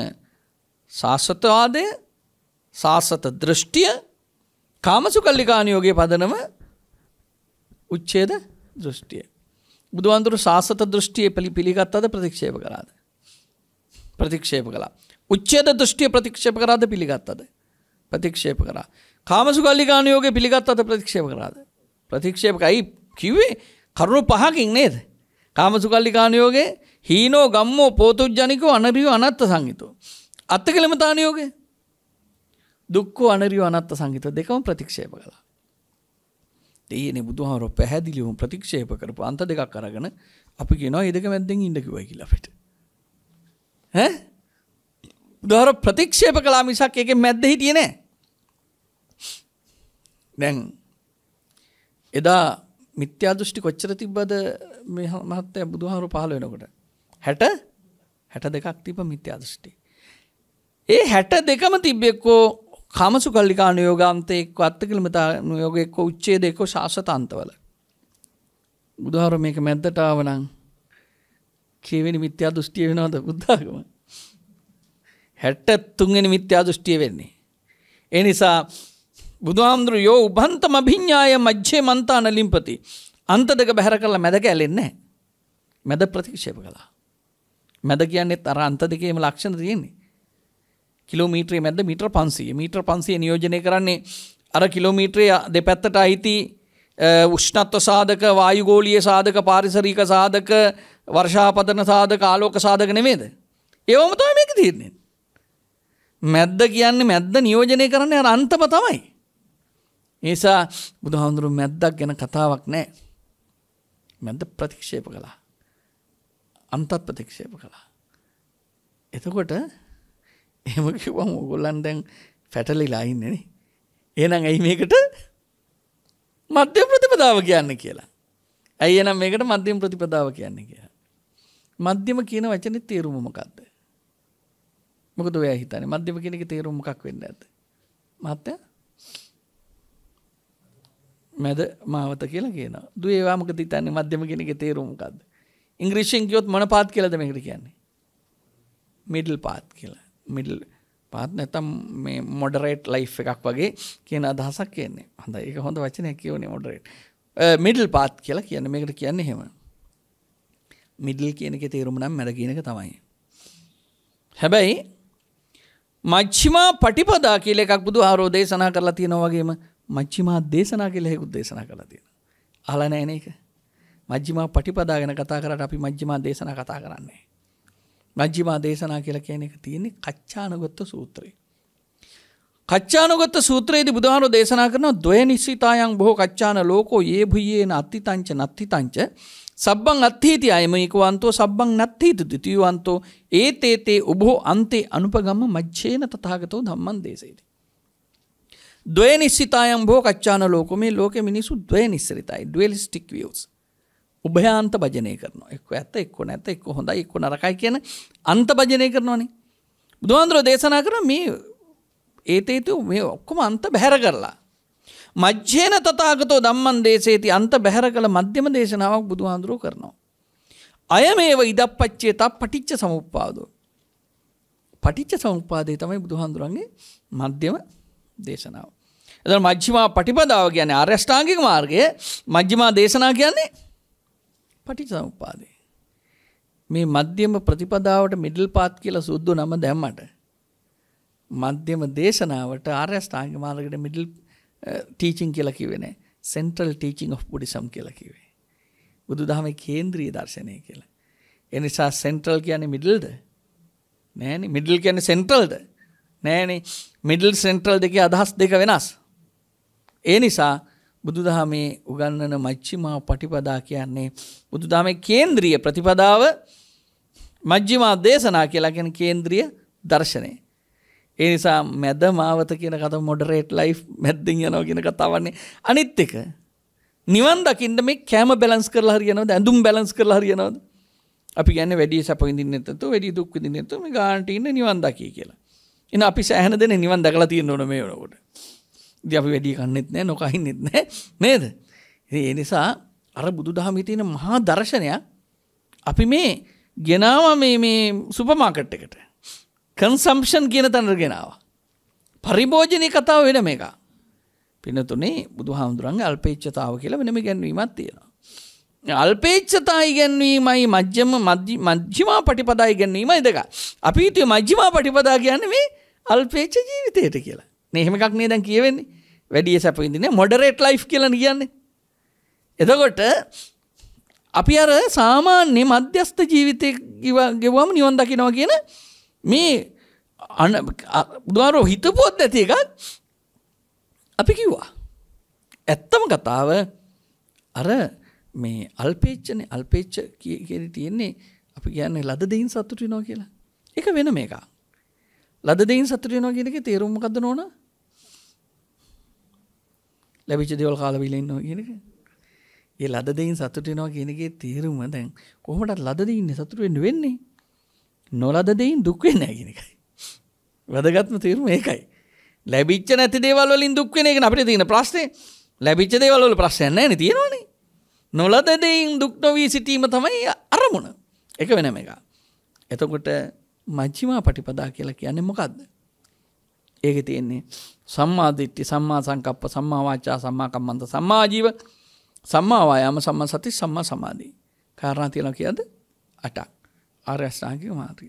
සාසතවාදය සාසත දෘෂ්ටිය කාමසුකල්ලිකා නියෝගයේ පදනම උච්ඡේද දෘෂ්ටිය. බුදුහාඳුරු සාසත දෘෂ්ටියේ පිළි පිළිගත්තද ප්‍රතික්ෂේප කළාද? ප්‍රතික්ෂේප කළා. උච්ඡේද දෘෂ්ටිය ප්‍රතික්ෂේප කරාද පිළිගත්තද? ප්‍රතික්ෂේප කරා. කාමසුකල්ලිකා නියෝගයේ පිළිගත්තද ප්‍රතික්ෂේප කරාද? ප්‍රතික්ෂේප කයි කිව්වේ කරුණු පහකින් නේද? කාමසුකල්ලිකා නියෝගයේ හීනෝ ගම්මෝ පෝතුජ්ජනිකෝ අනරියෝ අනත්ත සංගිතෝ. අත්ත කළමතානයෝග දුක්කෝ අනරියෝ අනත්ත සංගිත දෙකම ප්‍රතික්ෂේප කළා. ඒන බුදුහාරෝ පැහැදිලිවුම් ප්‍රතික්ෂේප කරපු අන්ත දෙකක් කරගෙන අපි ගෙනවා ඒදක මැද්දෙන් ඉඩකිවයි කියලාපට. දොර ප්‍රතික්ෂේප කලා මිසක් එක මැද්ද හිටිය නෑ. දැන් එදා මිත්‍යා දෘෂ්ටි කොච්චර තිබ්බද මහත්තය බුදුහාරු පහල වෙනකොට හැට හැට දෙකක් තිබ මිත්‍යා දෘෂ්ටි. ඒ හැට දෙකම තිබ්බෙක්කෝ කමසු කල්ලිකා නයෝගාන්තයෙක් අත්තකිලමතා නයෝගෙක්ක උච්චේ දෙකෝ ශාසතන්තවල. බුදුහාර මේක මැද්දටාවනං කියවෙනි මිත්‍යා දෘෂ්ටිය වෙනවාද බුද්ධාගම. හැට්ට තුන්ගෙන මිත්‍යා දෘෂ්ටිය වෙන්නේ. එනිසා බුදුහාමුදුරු යෝ උබන්තම භිඤ්ඥාය මජ්්‍යය මන්තාන ලිම්පති අන්ත දෙක බැහැර කරලා මැද කැලෙන්නේ මැද ප්‍රතික්ෂේප කලා. මැද කියන්නේත් අර අන්ත දෙකේම ලක්ෂණ තියෙන්නේ. කිලෝමීටරේ මැද්ද මීටර 500. මීටර 500 නියෝජනය කරන්නේ අර කිලෝමීටරේ දෙපැත්තට අයිති උෂ්ණත්ව සාධක වායුගෝලීය සාධක පාරිසරික සාධක වර්ෂාපතන සාධක ආලෝක සාධක නෙමේද? ඒවම තමයි මේක තීරණය. මැද්ද කියන්නේ මැද්ද නියෝජනය කරන්නේ අර අන්තම තමයි. ඒසා බුදුහාමුදුරු මැද්දක් ගැන කතාවක් නැහැ. මැද්ද ප්‍රතික්ෂේප කළා. අන්තත් ප්‍රතික්ෂේප කළා. එතකොට එහෙම කිව්වම ඕගොල්ලන් දැන් පැටලිලා ඉන්නේ එහෙනම් ඇයි මේකට මධ්‍යම ප්‍රතිපදාව කියන්නේ කියලා. ඇයි එහෙනම් මේකට මධ්‍යම ප්‍රතිපදාව කියන්නේ කියලා. මධ්‍යම කියන වචනේ තේරුම මොකද්ද? මොකද ඔයා හිතන්නේ මධ්‍යම කියන එකේ තේරුම මොකක් වෙන්න ඇද්ද? මහත්තයා මැද මාවත කියලා කියනවා. දුවේ වා මොකද හිතන්නේ මධ්‍යම කියන එකේ තේරුම මොකද්ද? ඉංග්‍රීසියෙන් කියොත් මොන පාත් කියලාද මේකට කියන්නේ? මිඩල් පාත් කියලා. මිඩල් පාත් නැත්තම් මේ මොඩරේට් ලයිෆ් එකක් වගේ කියන අදහසක් කියන්නේ. හොඳයි. ඒක හොඳ වචනයක් කියවනේ මොඩරේට්. මිඩල් පාත් කියලා කියන්නේ මේකට කියන්නේ එහෙම. මිඩල් කියන එකේ තේරුම නම් මැද කියන එක තමයි. හැබැයි මච්චිමා පටිපදා කියල එකක් බුදු ආරෝ දේශනා කරලා තියෙනවා වගේම මච්චිමා දේශනා කියලා හෙකුත් දේශනා කරලා තියෙනවා. අහලා නැහැ නේද ඒක? මජ්ජිමා පටිපදා ගැන කතා කරට අපි මජ්ජිමා දේශනා කතා කරන්නේ. මජ්ජිමා දේශනා කියලා කියන එක තියෙන්නේ කච්චානගොත්ත සූත්‍රය. කච්චානගොත්ත සූත්‍රයේදී බුදුහාරෝ දේශනා කරනවා ද්වය නිස්සිතායන් බොහෝ කච්චාන ලෝකෝ ඒ භුයේන අත්තිතංච නත්තිතංච සබ්බං අත්ථීති අයමයිකවන්තෝ සබ්බං නත්ථීති ද්විතීයවන්තෝ ඒ තේතේ උභෝ අන්තේ අනුපගම්ම මජ්ජේන තථාගතෝ ධම්මං දේශේති. ද්වය නිස්සිතායන් බොහෝ කච්චාන ලෝකෝ මේ ලෝකෙ මිනිසු ද්වය නිස්සරිතයි ඩුවෙලිස්ටික් වියුස්. උභයාන්ත භජනය කරනවා එක්ක ඇත්ත එක්ක නැත එක්ක හොඳයි එක්ක නරකයි කියන අන්ත භජනය කරනවානේ බුදුහාන්දුරෝ දේශනා කරන මේ ඒතේතු මේ ඔක්කොම අන්ත බැහැර කරලා මජ්ජේන තථාගතෝ ධම්මං දේශේති අන්ත බැහැර කළ මධ්‍යම දේශනාවක් බුදුහාඳුරෝ කරනවා අයමේව ඉදප්පච්චේ තත් පටිච්ච සමුප්පාදෝ පටිච්ච සමුප්පාදේ තමයි බුදුහාඳුරන්ගේ මධ්‍යම දේශනාව එතන මජ්ක්‍ධිමා පටිපදාව කියන්නේ අරියෂ්ටාංගික මාර්ගය මජ්ක්‍ධිමා දේශනා කියන්නේ පටිසමුපාදේ. මේ මධ්‍යම ප්‍රතිපදාවට මිඩල් පාත් කියලා සුද්දු නම දැම්මට මධ්‍යම දේශනාවට ආර්ය අෂ්ටාංග මාර්ගයට මිඩල් ටීචින් කියලා කිව්වේ නැහැ. සෙන්ට්‍රල් ටීචින් ඔෆ් බුද්දිසම් කියලා කිව්වේ. බුදුදහමේ කේන්ද්‍රීය දර්ශනය කියලා. ඒ නිසා සෙන්ට්‍රල් කියන්නේ මිඩල්ද? නෑනේ මිඩල් කියන්නේ සෙන්ට්‍රල්ද? නෑනේ මිඩල් සෙන්ට්‍රල් දෙකේ අදහස් දෙක වෙනස්. ඒ නිසා බුදුදහමේ උගන්නන මච්චිමා පටිපදා කියන්නේ බුදුදහමේ කේන්ද්‍රීය ප්‍රතිපදාව මජ්ජිමා දේශනා කියලා කියන කේන්ද්‍රීය දර්ශනය. ඒ නිසා මැද මාවත කියන කතාව මොඩරේට් ලයිෆ් මැද්දෙන් යනවා කියන කතාවන්නේ අනිත් එක. නිවන් දකින්න මේ කැම බැලන්ස් කරලා හරියනවද? ඇඳුම් බැලන්ස් කරලා හරියනවද? අපි කියන්නේ වැඩි සැප විඳින්න නැත්නම් වැඩි දුක් විඳින්න නැත්නම් මේ ගාන්ට ඉන්න නිවන් දකි කියලා. එහෙනම් අපි සෑහෙන දෙනේ නිවන් දැකලා තියෙන්න ඕන මේ වෙනකොට. ඉතින් අපි වැඩි කන්නෙත් නැහැ නොකහින්නෙත් නැහැ නේද? ඉතින් ඒ නිසා අර බුදුදහමේ තියෙන මහා දර්ශනයක් අපි මේ ගෙනාවා මේ මේ සුපර් මාකට් එකට. කන්සම්ප්ෂන් කියන තැනට ගෙනාවා. පරිභෝජනීය කතාව වෙනම එකක්. පින්නතුනේ බුදුහාමුදුරන්ගේ අල්පේච්ඡතාව කියලා වෙනම ඉගැන්වීමක් තියෙනවා. අල්පේච්ඡතා ඉගැන්වීමයි මජ්ජම මජ්ජිමා පටිපදා ඉගැන්වීමයි දෙක. අපි හිතුවේ මජ්ජිමා පටිපදා කියන්නේ මේ අල්පේච්ඡ ජීවිතයට කියලා. නෙහෙම එකක් නේ දැන් කියවෙන්නේ වැඩිය සැපවිදින මොඩරේට් ලයිෆ් කියලන කියන්නේ. එතකොට අපි අර සාමාන්‍ය මධ්‍යස්ථ ජීවිතය ගෙවම නිවන් දකිනවා කියන මේ අන බුදුහාරෝ හිතපුවත් ඇති එකක් අපි කිව්වා. ඇත්තම කතාව අර මේ අල්පේච්චන අල්පේච්ච කියර තියෙන්නේ අපි කියන්නේ ලද දෙයින් සතුටි නෝ කියලා. එක වෙන මේකා. ලද දෙයින් සතුටි නෝ කියනක තේරුම්මකද නොනා ලැබිච්ච දේවල් කාලා බීලා ඉන්නවා කියන එක. ඒ ලද දෙයින් සතුට වෙනවා කියන එකේ තේරුම දැන් කොහොමද ලද දෙයින් සතුට වෙන්න වෙන්නේ? නොලද දෙයින් දුක් වෙන්නේ නැහැ කියන එකයි. වැදගත්ම තේරුම ඒකයි. ලැබිච්ච නැති දේවල් වලින් දුක් වෙන එක අපිට තියෙන ප්‍රශ්නේ. ලැබිච්ච දේවල් වල ප්‍රශ්නයක් නැහැ නේ තියෙනවනේ. නොලද දෙයින් දුක් නොවී සිටීම තමයි අරමුණ. එක වෙනම එකක්. එතකොට මජ්ජිමා පටිපදා කියලා කියන්නේ මොකක්ද? ඒක තියෙන්නේ සම්මාධිට්ටි සම්මා සංකප්ප සම්මාවාචා සම්මාකම්මන්ත සම්මාජීව සම්මාවායාම සම්ම සති සම්මා සමාධී කාරණ තියෙන කියද අටක් ආර්යෂ්ඨාංගික මාර්ගය.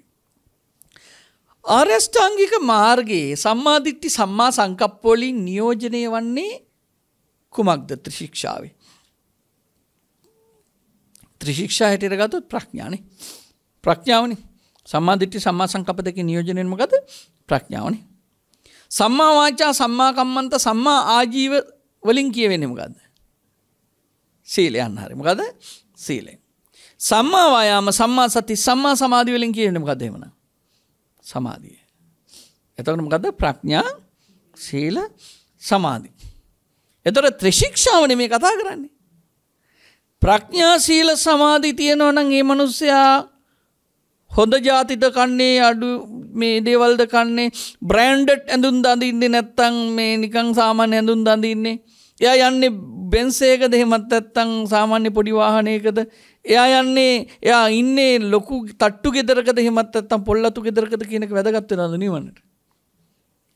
ආර්යෂ්ඨාංගික මාර්ගයේ සම්මාධිට්ටි සම්මා සංකප්පෝලින් නියෝජනය වන්නේ කුමක්ද ත්‍රිශික්ෂාවේ. ත්‍රිශික්ෂා හැටියට ගතොත් ප්‍රඥානේ ප්‍රඥාවනේ සම්මාධිට්ටි සම්මා සංකප්ප දෙකේ නියෝජනයෙන්ම ගත ප්‍රඥාවනේ සම්මා වාචා සම්මා කම්මන්ත සම්මා ආජීව වලින් කියවෙන්නේ මොකද්ද? සීලයන් හරි. මොකද? සීලය. සම්මා වායාම සම්මා සති සම්මා සමාධි වලින් කියවෙන්නේ මොකද්ද එහෙමනම්? සමාධිය. එතකොට මොකද්ද? ප්‍රඥා සීල සමාධි. එතකොට ත්‍රිශික්ෂාවනේ මේ කතා කරන්නේ. ප්‍රඥා සීල සමාධි තියෙනවා නම් මේ මිනිස්සයා හොඳ ජාතිත කන්නේ අඩු මේ දේවල්ද කන්නේ බ්‍රෑන්්ඩට් ඇඳුම් දඳඉන්නේ නැත්තං මේ නිකං සාමාන්‍ය ඇඳුම් දඳඉන්නේ. එයා යන්නේ බෙන්සේක දෙහෙමත් ඇත්තං සාමාන්‍ය පොඩිවාහනයකද. එයා යන්නේ එයා ඉන්නේ ලොකු තට්ටු ගෙදරක දෙහෙමත් ඇත්තම් පොල්ලතු ගෙදරකද කියනක වැදගත්ත නද නිවනට.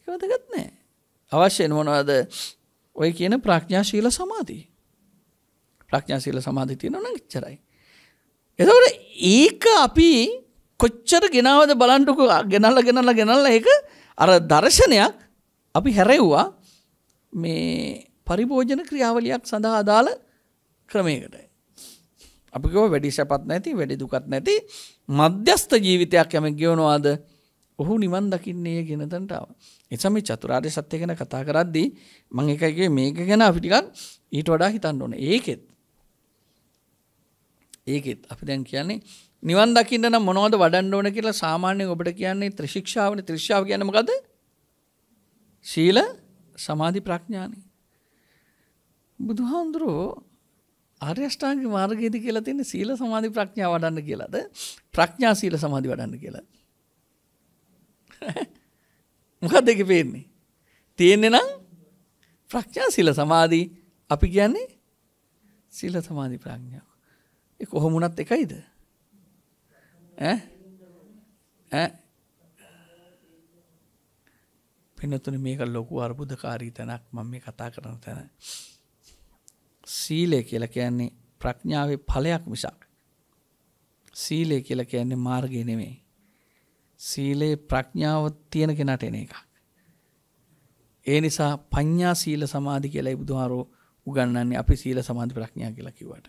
වැදගත් නෑ. අවශ්‍යෙන් මොනවද ඔය කියන ප්‍රඥාශීල සමාධී. ප්‍රඥාශීල සමාධී තියෙනවන චරයි. එතවට ඒක අපි කොච්චර ගෙනාවද බලන්ටකු ගෙනල්ල ගෙනල්ල ගෙනල්ල එක අර දර්ශනයක් අපි හැරෙව්වා මේ පරිභෝජන ක්‍රියාවලියක් සඳහා අදාළ ක්‍රමයකට. අපිකව වැඩි ශපත් නැති වැඩි දුකත් නැති මධ්‍යස්ථ ජීවිතයක් යම ගෙවනවාද ඔහු නිවන් දකින්නේ ගෙනතන්ටාව. එසම චතුරාර්ය සත්‍යය ගැන කතා කරද්දී මං එකගේ මේක ගැන අපිටිකක් ඊට වඩා හිතන්න ඕන ඒකෙත් ඒකෙත් අපි දැන් කියන්නේ නිවන් දකින්න නම් මොනවද වඩන්න ඕන කියලා සාමාන්‍යයෙන් ඔබට කියන්නේ ත්‍රිශික්ෂාවනේ ත්‍රිශාව කියන්නේ මොකද? ශීල සමාධි ප්‍රඥානි. බුදුහාඳුරෝ ආර්ය අෂ්ටාංගික මාර්ගයේදී කියලා තියෙන සීල සමාධි ප්‍රඥා වඩන්න කියලාද? ප්‍රඥා සීල සමාධි වඩන්න කියලා. මොකක්ද ඒකේ පේන්නේ? තියෙන්නේ නම් ප්‍රඥා සීල සමාධි අපි කියන්නේ සීල සමාධි ප්‍රඥා. ඒ කොහොමුණත් එකයිද? පෙනතුන මේක ලොකු අර්බුදකාරී තැනක් මම මේ කතා කරන තැන. සීලය කියලා කියන්නේ ප්‍රඥාවේ ඵලයක් මිසක්. සීලය කියලා කියන්නේ මාර්ගය නෙමෙයි. සීලේ ප්‍රඥාව තියෙන කෙනාට එන එකක්. ඒ නිසා පඤ්ඤා සීල සමාධි කියලායි බුදුහාරෝ උගන්වන්නේ අපි සීල සමාධි ප්‍රඥා කියලා කිව්වට.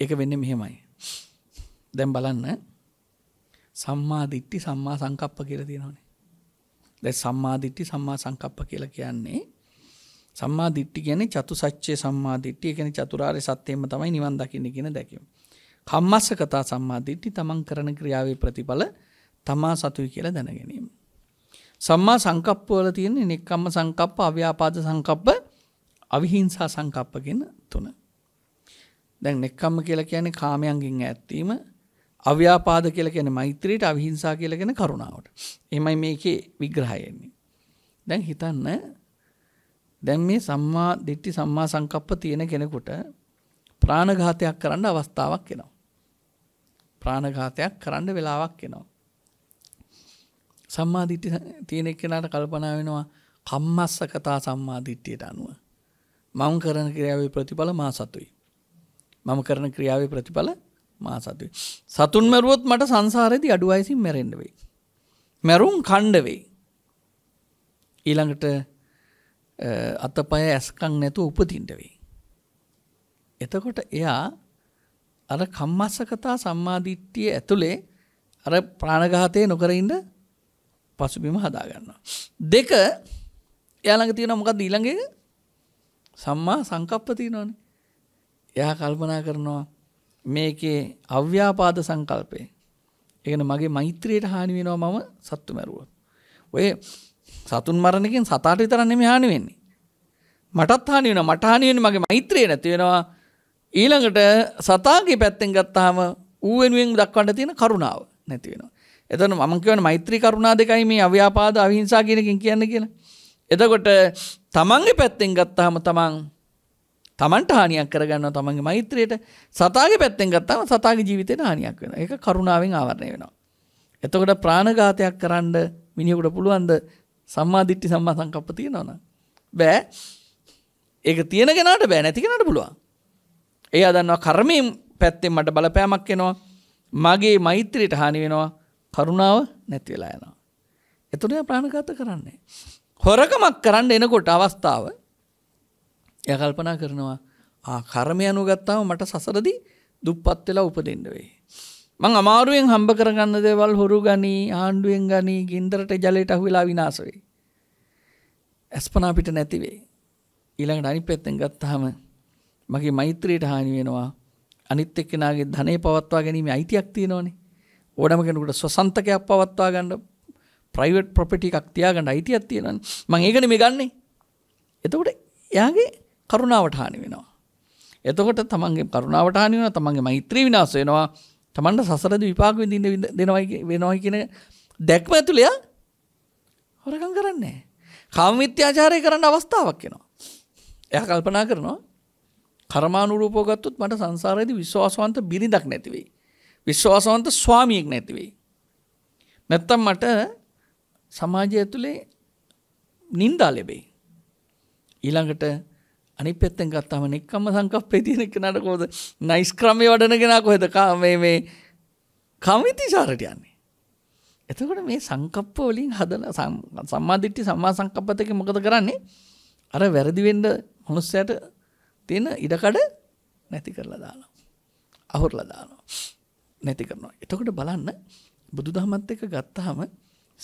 ඒක වෙන්නේ මෙහෙමයි. දැන් බලන්න සම්මා දිට්ඨි සම්මා සංකප්ප කියලා තියෙනවානේ. දැන් සම්මා දිට්ඨි සම්මා සංකප්ප කියලා කියන්නේ සම්මා දිට්ඨි කියන්නේ චතුසත්‍ය සම්මා දිට්ඨි. ඒ කියන්නේ චතුරාර්ය සත්‍යෙම තමයි නිවන් දකින්නේ කියන දැකීම. කම්මස්සකතා සම්මා දිට්ඨි තමන් කරන ක්‍රියාවේ ප්‍රතිඵල තමා සතුයි කියලා දැන ගැනීම. සම්මා සංකප්ප වල තියෙන නික්කම්ම සංකප්ප, අව්‍යාපාද සංකප්ප, අවිහිංසා සංකප්ප කියන තුන. දැන් නෙක්කම්ම කියලා කියන්නේ කාමයන්ගෙන් ඈත් වීම, අව්‍යාපාද කියලා කියන්නේ මෛත්‍රියට අවිහිංසා කියලා කියන්නේ කරුණාවට. එහෙමයි මේකේ විග්‍රහය එන්නේ. දැන් හිතන්න දැන් මේ සම්මා දිට්ඨි සම්මා සංකප්ප තියෙන කෙනෙකුට ප්‍රාණඝාතයක් කරන්න අවස්ථාවක් එනවා. ප්‍රාණඝාතයක් කරන්න වෙලාවක් එනවා. සම්මා දිට්ඨි තියෙන එක්කෙනාට කල්පනා වෙනවා කම්මස්සකතා සම්මා දිට්ඨියට අනුව මම කරන ක්‍රියාවේ ප්‍රතිඵල මා සතුයි. මම කරන ක්‍රියාවේ ප්‍රතිඵල මා සතු. සතුන් මැරුවොත් මට සංසාරෙදි අඩු අයිසින් මැරෙන්ඩ වෙයි. මැරුම් කණ්ඩවෙයි. ඊළඟට අතපය ඇස්කං නැතුව උපතින්ට වෙයි. එතකොට එයා අර කම්මස්සකතා සම්මාධිට්ටිය ඇතුළේ අර ප්‍රාණඝාතය නොකරඉන්න පසුබිම හදාගන්නවා. දෙක එයාළඟ තියෙන මොකක් ඊළඟේ සම්මා සංකප්ප තියෙනවනේ. එයා කල්පනා කරනවා මේකේ අව්‍යාපාද සංකල්පය. ඒකන මගේ මෛත්‍රියට හානි වෙනවා මම සත්තු මැරුවොත්. ඔය සතුන් මරණකින් සතාට විතරක් නෙමෙයි හානි වෙන්නේ. මටත් හානි වෙනවා. මට හානි වෙන්නේ මගේ මෛත්‍රිය නැති වෙනවා. ඊළඟට සතාගේ පැත්තෙන් ගත්තාම ඌ වෙනුවෙන් දක්වන්න තියෙන කරුණාව නැති වෙනවා. එතන මම කියන්නේ මෛත්‍රී කරුණා දෙකයි මේ අව්‍යාපාද අවිහිංසා කියන එකෙන් කියන්නේ කියලා. එතකොට තමන්ගේ පැත්තෙන් ගත්තාම තමන් තමන්ට හානියක් කරගන්න තමන්ගේ මෛත්‍රයට සතාගේ පැත්තෙන් ගත්තම සතාගේ ජීවිතයට හානියක් වෙන එක කරුණාවෙන් ආවරණය වෙනවා. එතකොට ප්‍රාණඝාතයක් කරන්න මිනිහෙකුට පුළුවන්ද සම්මාදිට්ඨි සම්මා සංකප්ප තියෙනවා නම්? බෑ. ඒක තියෙන කෙනාට බෑ නැති කෙනාට පුළුවන්. එයා දන්නවා කර්මයෙන් පැත්තෙන් මට බලපෑමක් එනවා. මගේ මෛත්‍රයට හානි වෙනවා. කරුණාව නැති වෙලා යනවා. එතකොට එයා ප්‍රාණඝාත කරන්නේ. හොරකමක් කරන්න එනකොට අවස්ථාව එය කල්පනා කරනවා ආ කර්මය අනුගත්තාම මට සසරදි දුප්පත් වෙලා උපදින්න වෙයි. මං අමාරුවෙන් හම්බ කරගන්න දේවල් හොරු ගනී ආණ්ඩුවෙන් ගනී ගින්දරට ජලයට අහු වෙලා විනාශ වෙයි. අස්පනා පිට නැති වෙයි. ඊළඟට අනිත් පැත්තෙන් ගත්තාම මගේ මෛත්‍රියට හානි වෙනවා. අනිත් එක්කෙනාගේ ධනෙ පවත්වා ගැනීම අයිතියක් තියෙනවනේ. ඕනම කෙනෙකුට ස්වසන්තකයක් පවත්වා ගන්න ප්‍රයිවට් ප්‍රොපර්ටි එකක් තියාගන්න අයිතියක් තියෙනවනේ. මං ඒකනේ මේ ගන්නෙ. එතකොට එයාගේ කරුණාවට හානි වෙනවා. එතකොට තමන්ගේ කරුණාවට හානි වෙනවා තමන්ගේ මෛත්‍රී විනාශ වෙනවා තමන්ට සසරද විපාක විඳින්න දෙනවයි වෙනවයි කියන දැක්ම ඇතුළේ යා හොරකම් කරන්නේ කාම මිත්‍යාචාරය කරන්න අවස්ථාවක් එනවා. එයා කල්පනා කරනවා කර්මානුරූපව ගත්තොත් මට සංසාරයේදී විශ්වාසවන්ත බිරිඳක් නැති වෙයි. විශ්වාසවන්ත ස්වාමියෙක් නැති වෙයි. නැත්තම් මට සමාජය ඇතුලේ නින්දා ලැබෙයි. ඊළඟට අනි පෙත්තෙන් ගත්තාම නික්කම සංකප්පේ තියෙන කෙනාට කොහොද නයිස් ක්‍රමයේ වඩන කෙනා කොහෙද මේ මේ කමිතිචාරට යන්නේ එතකොට මේ සංකප්ප වලින් හදන සම්මාධිට්ටි සම්මා සංකප්පතක මොකද කරන්නේ අර වැරදිවෙන්ඩ මනුස්සයට තියෙන ඉඩකඩ නැති කරලා දාලා. අහුර ලදානවා නැති කරනවා. එතකොට බලන්න බුදු දහමත් එක ගත්තහම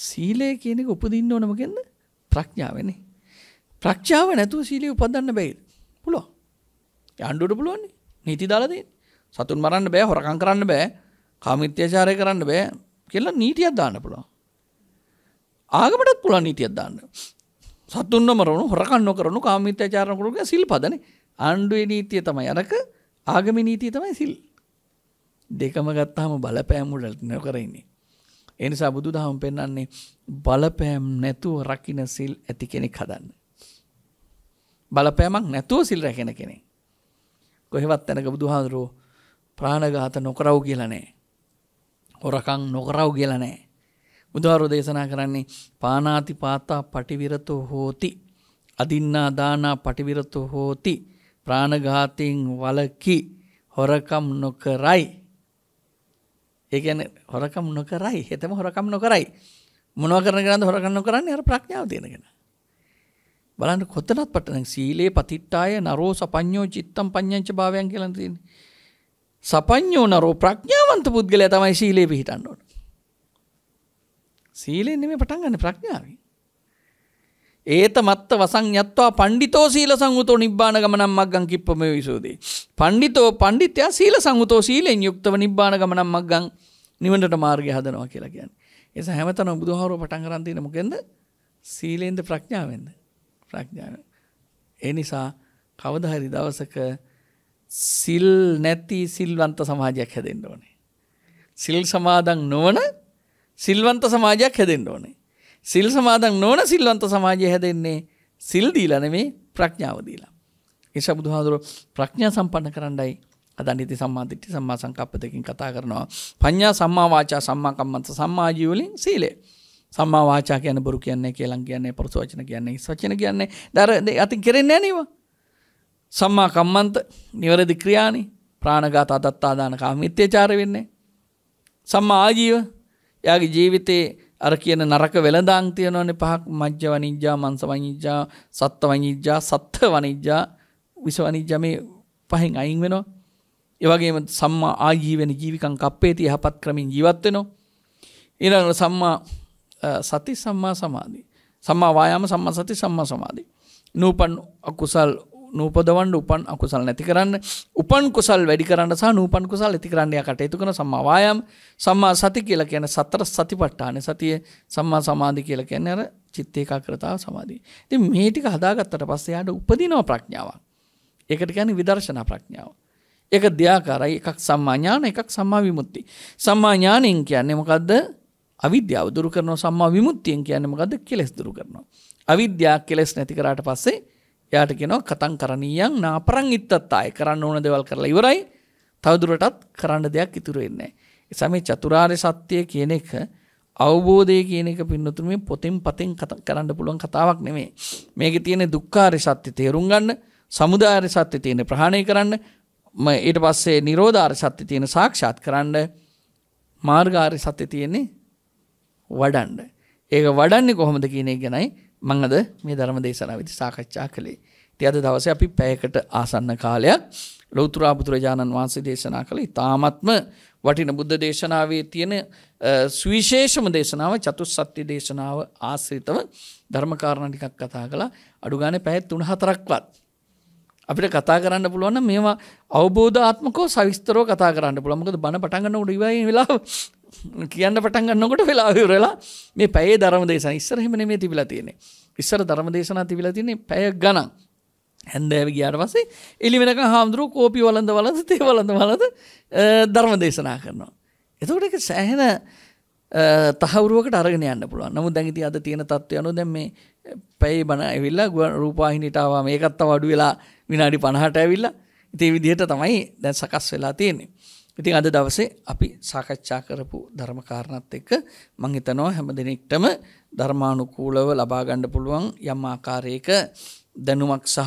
සීලය කියනෙක උපදින්න ඕනමකෙන්ද ප්‍රඥාවනේ. ප්‍රක්ෂාව නැතුව සීලී උපදන්න බැයිද. පුළුව යන්ඩුවට පුළුවන්නේ නීති දාලදී සතුන් මරන්න බෑ හොරකං කරන්න බෑ කාමිත්‍යචාරය කරන්න බෑ කියලා නීතියක් දාන්න පුළුවන් ආගමටත් පුළුවන් නීතියක් දාන්න සතුන්න මරවුණු හොරකන් නොකරනු කාමිත්‍යචාරණ කරුක සිල් පදන ආණ්ඩුවේ නීතිය තමයි අරක ආගමි නීතිය තමයි සිල් දෙකම ගත්තාම බලපෑම්මුලට නොකරන්නේ එනිසා බුදු දහම පෙන්න්නේ බලපෑම් නැතුව රකින සිල් ඇති කෙනෙක් හදන්න බලපෑමක් නැතුව සිල් රැකෙන කෙනෙක්. කොහෙවත් තැනක බුදුහාඳුරෝ ප්‍රාණඝාත නොකරව් කියලා නැහැ. හොරකම් නොකරව් කියලා නැහැ. බුදුහාරෝ දේශනා කරන්නේ පානාති පාතා පටිවිරතෝ හෝති අදින්නා දානා පටිවිරතෝ හෝති ප්‍රාණඝාතයෙන් වලකි හොරකම් නොකරයි ඒ කියන්නේ හොරකම් නොකරයි හෙතම හොරකම් නොකරයි මොනවා කරන කෙනාද හොරකම් නොකරන්නේ අර ප්‍රඥාව තියෙන කෙනා බලන්න කොතනත් පටන සීලේ පතිට්ටාය නරෝ සපඤ්ඤෝ චිත්තම් පඤ්ඤංච භාවයන් කියලා තියෙන්නේ. සපඤ්ඤෝ නරෝ ප්‍රඥාවන්ත පුද්ගලයා තමයි සීලේ පිහිටන්න ඕන. සීලෙන් නෙමෙයි පටන් ගන්න ප්‍රඥාවෙන්. ඒත මත්ත වසං යත්වා පණ්ඩිතෝ සීල සංගුතෝ නිබ්බාන ගමනං මග්ගං කිප්පමේ විසෝදේ. පණ්ඩිතෝ පණ්ඩිතයා සීල සංගුතෝ සීලෙන් යුක්තව නිබ්බාන ගමනං මග්ගං නිවනට මාර්ගය හදනවා කියලා කියන්නේ. ඒස හැමතැනම බුදුහාරෝ පටන් ගන්න තියෙන මොකෙන්ද? සීලෙන්ද ප්‍රඥාවෙන්ද? ප්‍රඥාව. ඒ නිසා කවදා හරි දවසක සිල් නැති සිල්වන්ත සමාජයක් හැදෙන්න ඕනේ. සිල් සමාදන් නොවන සිල්වන්ත සමාජයක් හැදෙන්න ඕනේ. සිල් සමාදන් නොවන සිල්වන්ත සමාජය හැදෙන්නේ සිල් දීලා නෙමෙයි ප්‍රඥාව දීලා. ඒස බුදුහාඳුර ප්‍රඥා සම්පන්න කරන්නයි අදනිති සම්මාදිට්ඨි සම්මා සංකප්ප දෙකෙන් කතා කරනවා. පඤ්ඤා සම්මා වාචා සම්මා කම්මන්ත සම්මා ජීවලින් සීලය. සම්මා වාචා කියන බොරු කියන්නේ කියලන් කියන්නේ පරුස වචන කියන්නේ වචන කියන්නේ දර අති කෙරෙන්නේ නේවා සම්මා කම්මන්ත නිවැරදි ක්‍රියානි ප්‍රාණඝාත අදත්තාදාන කාමිත්‍යචාර වෙන්නේ සම්මා ආජීව යාගේ ජීවිතේ අර කියන නරක වෙළඳාම් තියෙනවනේ පහක් මජ්ජ වනිජ්ජා මංස වනිජ්ජා සත්ත්ව වනිජ්ජා සත්ත්ව වනිජ්ජා විස වනිජ්ජා මේ පහෙන් අයින් වෙනවා ඒ වගේම සම්මා ආජීවන ජීවිකම් කප්පේති යහපත් ක්‍රමින් ජීවත් වෙනවා ඊළඟට සම්මා සති සම්මා සමාධී. සම්මා වායාම සම්මා සති සම්මා සමාධි. නූපන් අකුසල් නූපදවන්න උපන් අකුසල් නැති කරන්න උපන් කුසල් වැඩි කරන්න සහ නූපන් කුසල් ඇති කරන්න යා කටයුතු කරන සම්මා වායාම සම්මා සති කියලා කියන්නේ සතර සතිපට්ඨාන සතිය සම්මා සමාධි කියලා කියන්නේ අර චිත්ත ඒකාග්‍රතාව සමාධිය. ඉතින් මේ ටික හදාගත්තට පස්සේ යාට උපදිනව ප්‍රඥාවක්. ඒකට කියන්නේ විදර්ශනා ප්‍රඥාව. ඒක දෙයාකාරයි එකක් සම්මා ඥාන එකක් සම්මා විමුක්ති. සම්මා ඥානෙන් කියන්නේ මොකද්ද? අවිද්‍යාව දුරු කරන සම්මා විමුක්තියෙන් කියන්නේ මොකද්ද කෙලෙස් දුරු කරනවා අවිද්‍යාව කෙලෙස් නැති කරාට පස්සේ එයාට කියනවා කතං කරණීයං නාපරං ඉත්තත්තාය කරන්න ඕන දේවල් කරලා ඉවරයි තවදුරටත් කරන්න දෙයක් ඉතුරු වෙන්නේ නැහැ මේ චතුරාර්ය සත්‍ය කියන එක අවබෝධය කියන එක පින්නතුනේ මේ පොතෙන් පතෙන් කරන්න පුළුවන් කතාවක් නෙමෙයි මේකේ තියෙන දුක්ඛාරය සත්‍ය තේරුම් ගන්න සමුදාය සත්‍ය තියෙන ප්‍රහාණය කරන්න ඊට පස්සේ නිරෝධාර සත්‍ය තියෙන සාක්ෂාත් කරන්න මාර්ගාරය සත්‍ය තියෙන්නේ වඩන්ඩ. ඒක වඩන්නේ කොහොමද කියන ගැනයි මං අද මේ ධර්ම දේශනා විදි සාකච්ඡා කළේ. ති අද දවස අපි පැයකට ආසන්න කාලයක් ලෞතුරා බුදුරජාණන් වහන්සේ දේශනා කළ ඉතාමත්ම වටින බුද්ධ දේශනාවේ තියෙන සුවිශේෂම දේශනාව චතුස් සත්‍ය දේශනාව ආශ්‍රිතව ධර්මකාරණ ටිකක් කතා කළා අඩුගානේ පැයත් තුන හතරක්වත් අපිට කතා කරන්න පුළුවන් මේවා අවබෝධාත්මකෝ සවිස්තරෝ කතා කරන්න පුළුවන් මොකද බණ පටන් ගන්න උඩ ඉවයි වෙලාව කියන්න පටන් ගන්නකොට වෙලාවරලා මේ පැය ධර්ම දේශන ඉස්සරහෙමන මේ තිබිලා තියෙනෙ ඉස්සර ධර්ම දේශනා තිබිලා තියන්නේ පැය ගණන් හැන්දෑව ගියාට පස්සේ එලි වෙනක හාමුදුරුව කෝපි වලඳ වලද තේ වලඳ වලද ධර්ම දේශනා කරනවා. එතකොට එක සෑහෙන තහවුරුවකට අරගෙන යන්න පුළුවන් නමු දැඟති අද තියෙන තත්ව යනු දැම් මේ පැයි බණ ඇවිල්ලා ගුවන් රූපාහිනිටාවා මේකත්ත වඩු වෙලා විනාඩි පණහට ඇවිල්ලා ඉතිේ විදිහට තමයි දැන් සකස් වෙලා තියෙන්නේ. ඉතින් අද දවසේ අපි සාකච්ඡා කරපු ධර්ම කාරණාත් එක්ක මම හිතනවා හැම දිනෙකටම ධර්මානුකූලව ලබා ගන්න පුළුවන් යම් ආකාරයක දැනුමක් සහ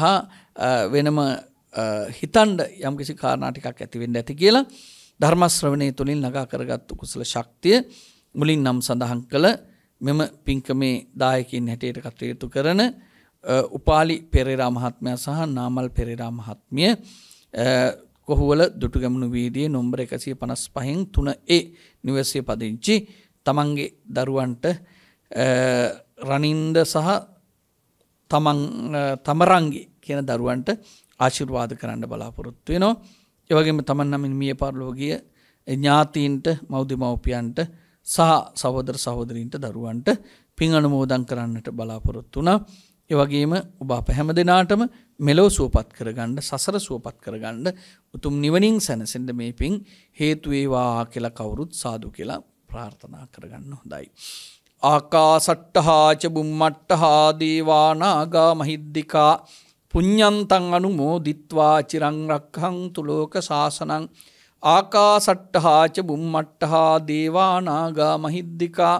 වෙනම හිතන්න යම් කිසි කාරණා ටිකක් ඇති වෙන්න ඇති කියලා ධර්ම ශ්‍රවණය තුලින් ළඟා කරගත්තු කුසල ශක්තිය මුලින් නම් සඳහන් කළ මෙම පින්කමේ දායකින් හැටියට කටයුතු කරන උපාලි පෙරේරා මහත්මයා සහ නාමල් පෙරේරා මහත්මිය කොහුවල දුටුගැමුණු වීදිය නොම්බර එකසිය පනස් පහෙන් තුන ඒ නිවසේ පදිංචි තමන්ගේ දරුවන්ට රනින්ද සහ තමරංගේ කියන දරුවන්ට ආශිර්වාද කරන්න බලාපොරොත්තුවය නො එවගේම තමන් නමින් මිය පරලෝගිය ඥාතීන්ට මෞධමවපියන්ට සහ සහෝදර සහෝදරීන්ට දරුවන්ට පින් අනුමෝදන් කරන්නට බලාපොරොත්තු වනා එවගේම ඔබ පැහැම දෙනාටම මෙලෝ සුවපත් කරගන්න සසර සුවපත් කරගන්න උතුම් නිවනින් සැනසෙන්ට මේ පින් හේතුවේවා කියල කවුරුත් සාදු කියලා ප්‍රාර්ථනා කරගන්න හොඳයි. ආකා සට්ටහාච බුම්මට්ට හාදේවානාගා මහිද්දිකා පුං්ඥන්තන් අනු මෝදිත්වා චිරංරක්හං තුලෝක ශාසනං ආකා සට්ටහාච බුම්මට්ටහා දේවානාගා මහිද්දිකා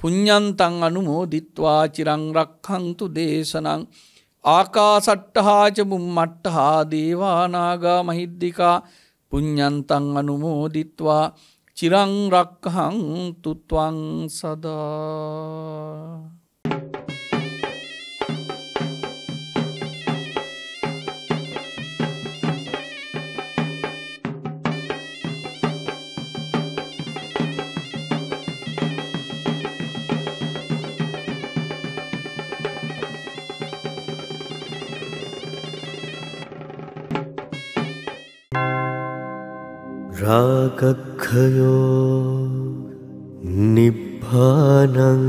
පුං්ඥන්තන් අනු මෝදිත්වා චිරංරක්හංතු දේශනං ආකාසට්ටහාචමුම් මට්ට හා දේවානාගා මහිද්දිකා පුඤ්ඥන්තන් අනුමෝදිත්වා චිරංරක්කහං තුත්වන් සදා राकक्खयो निभ्वानं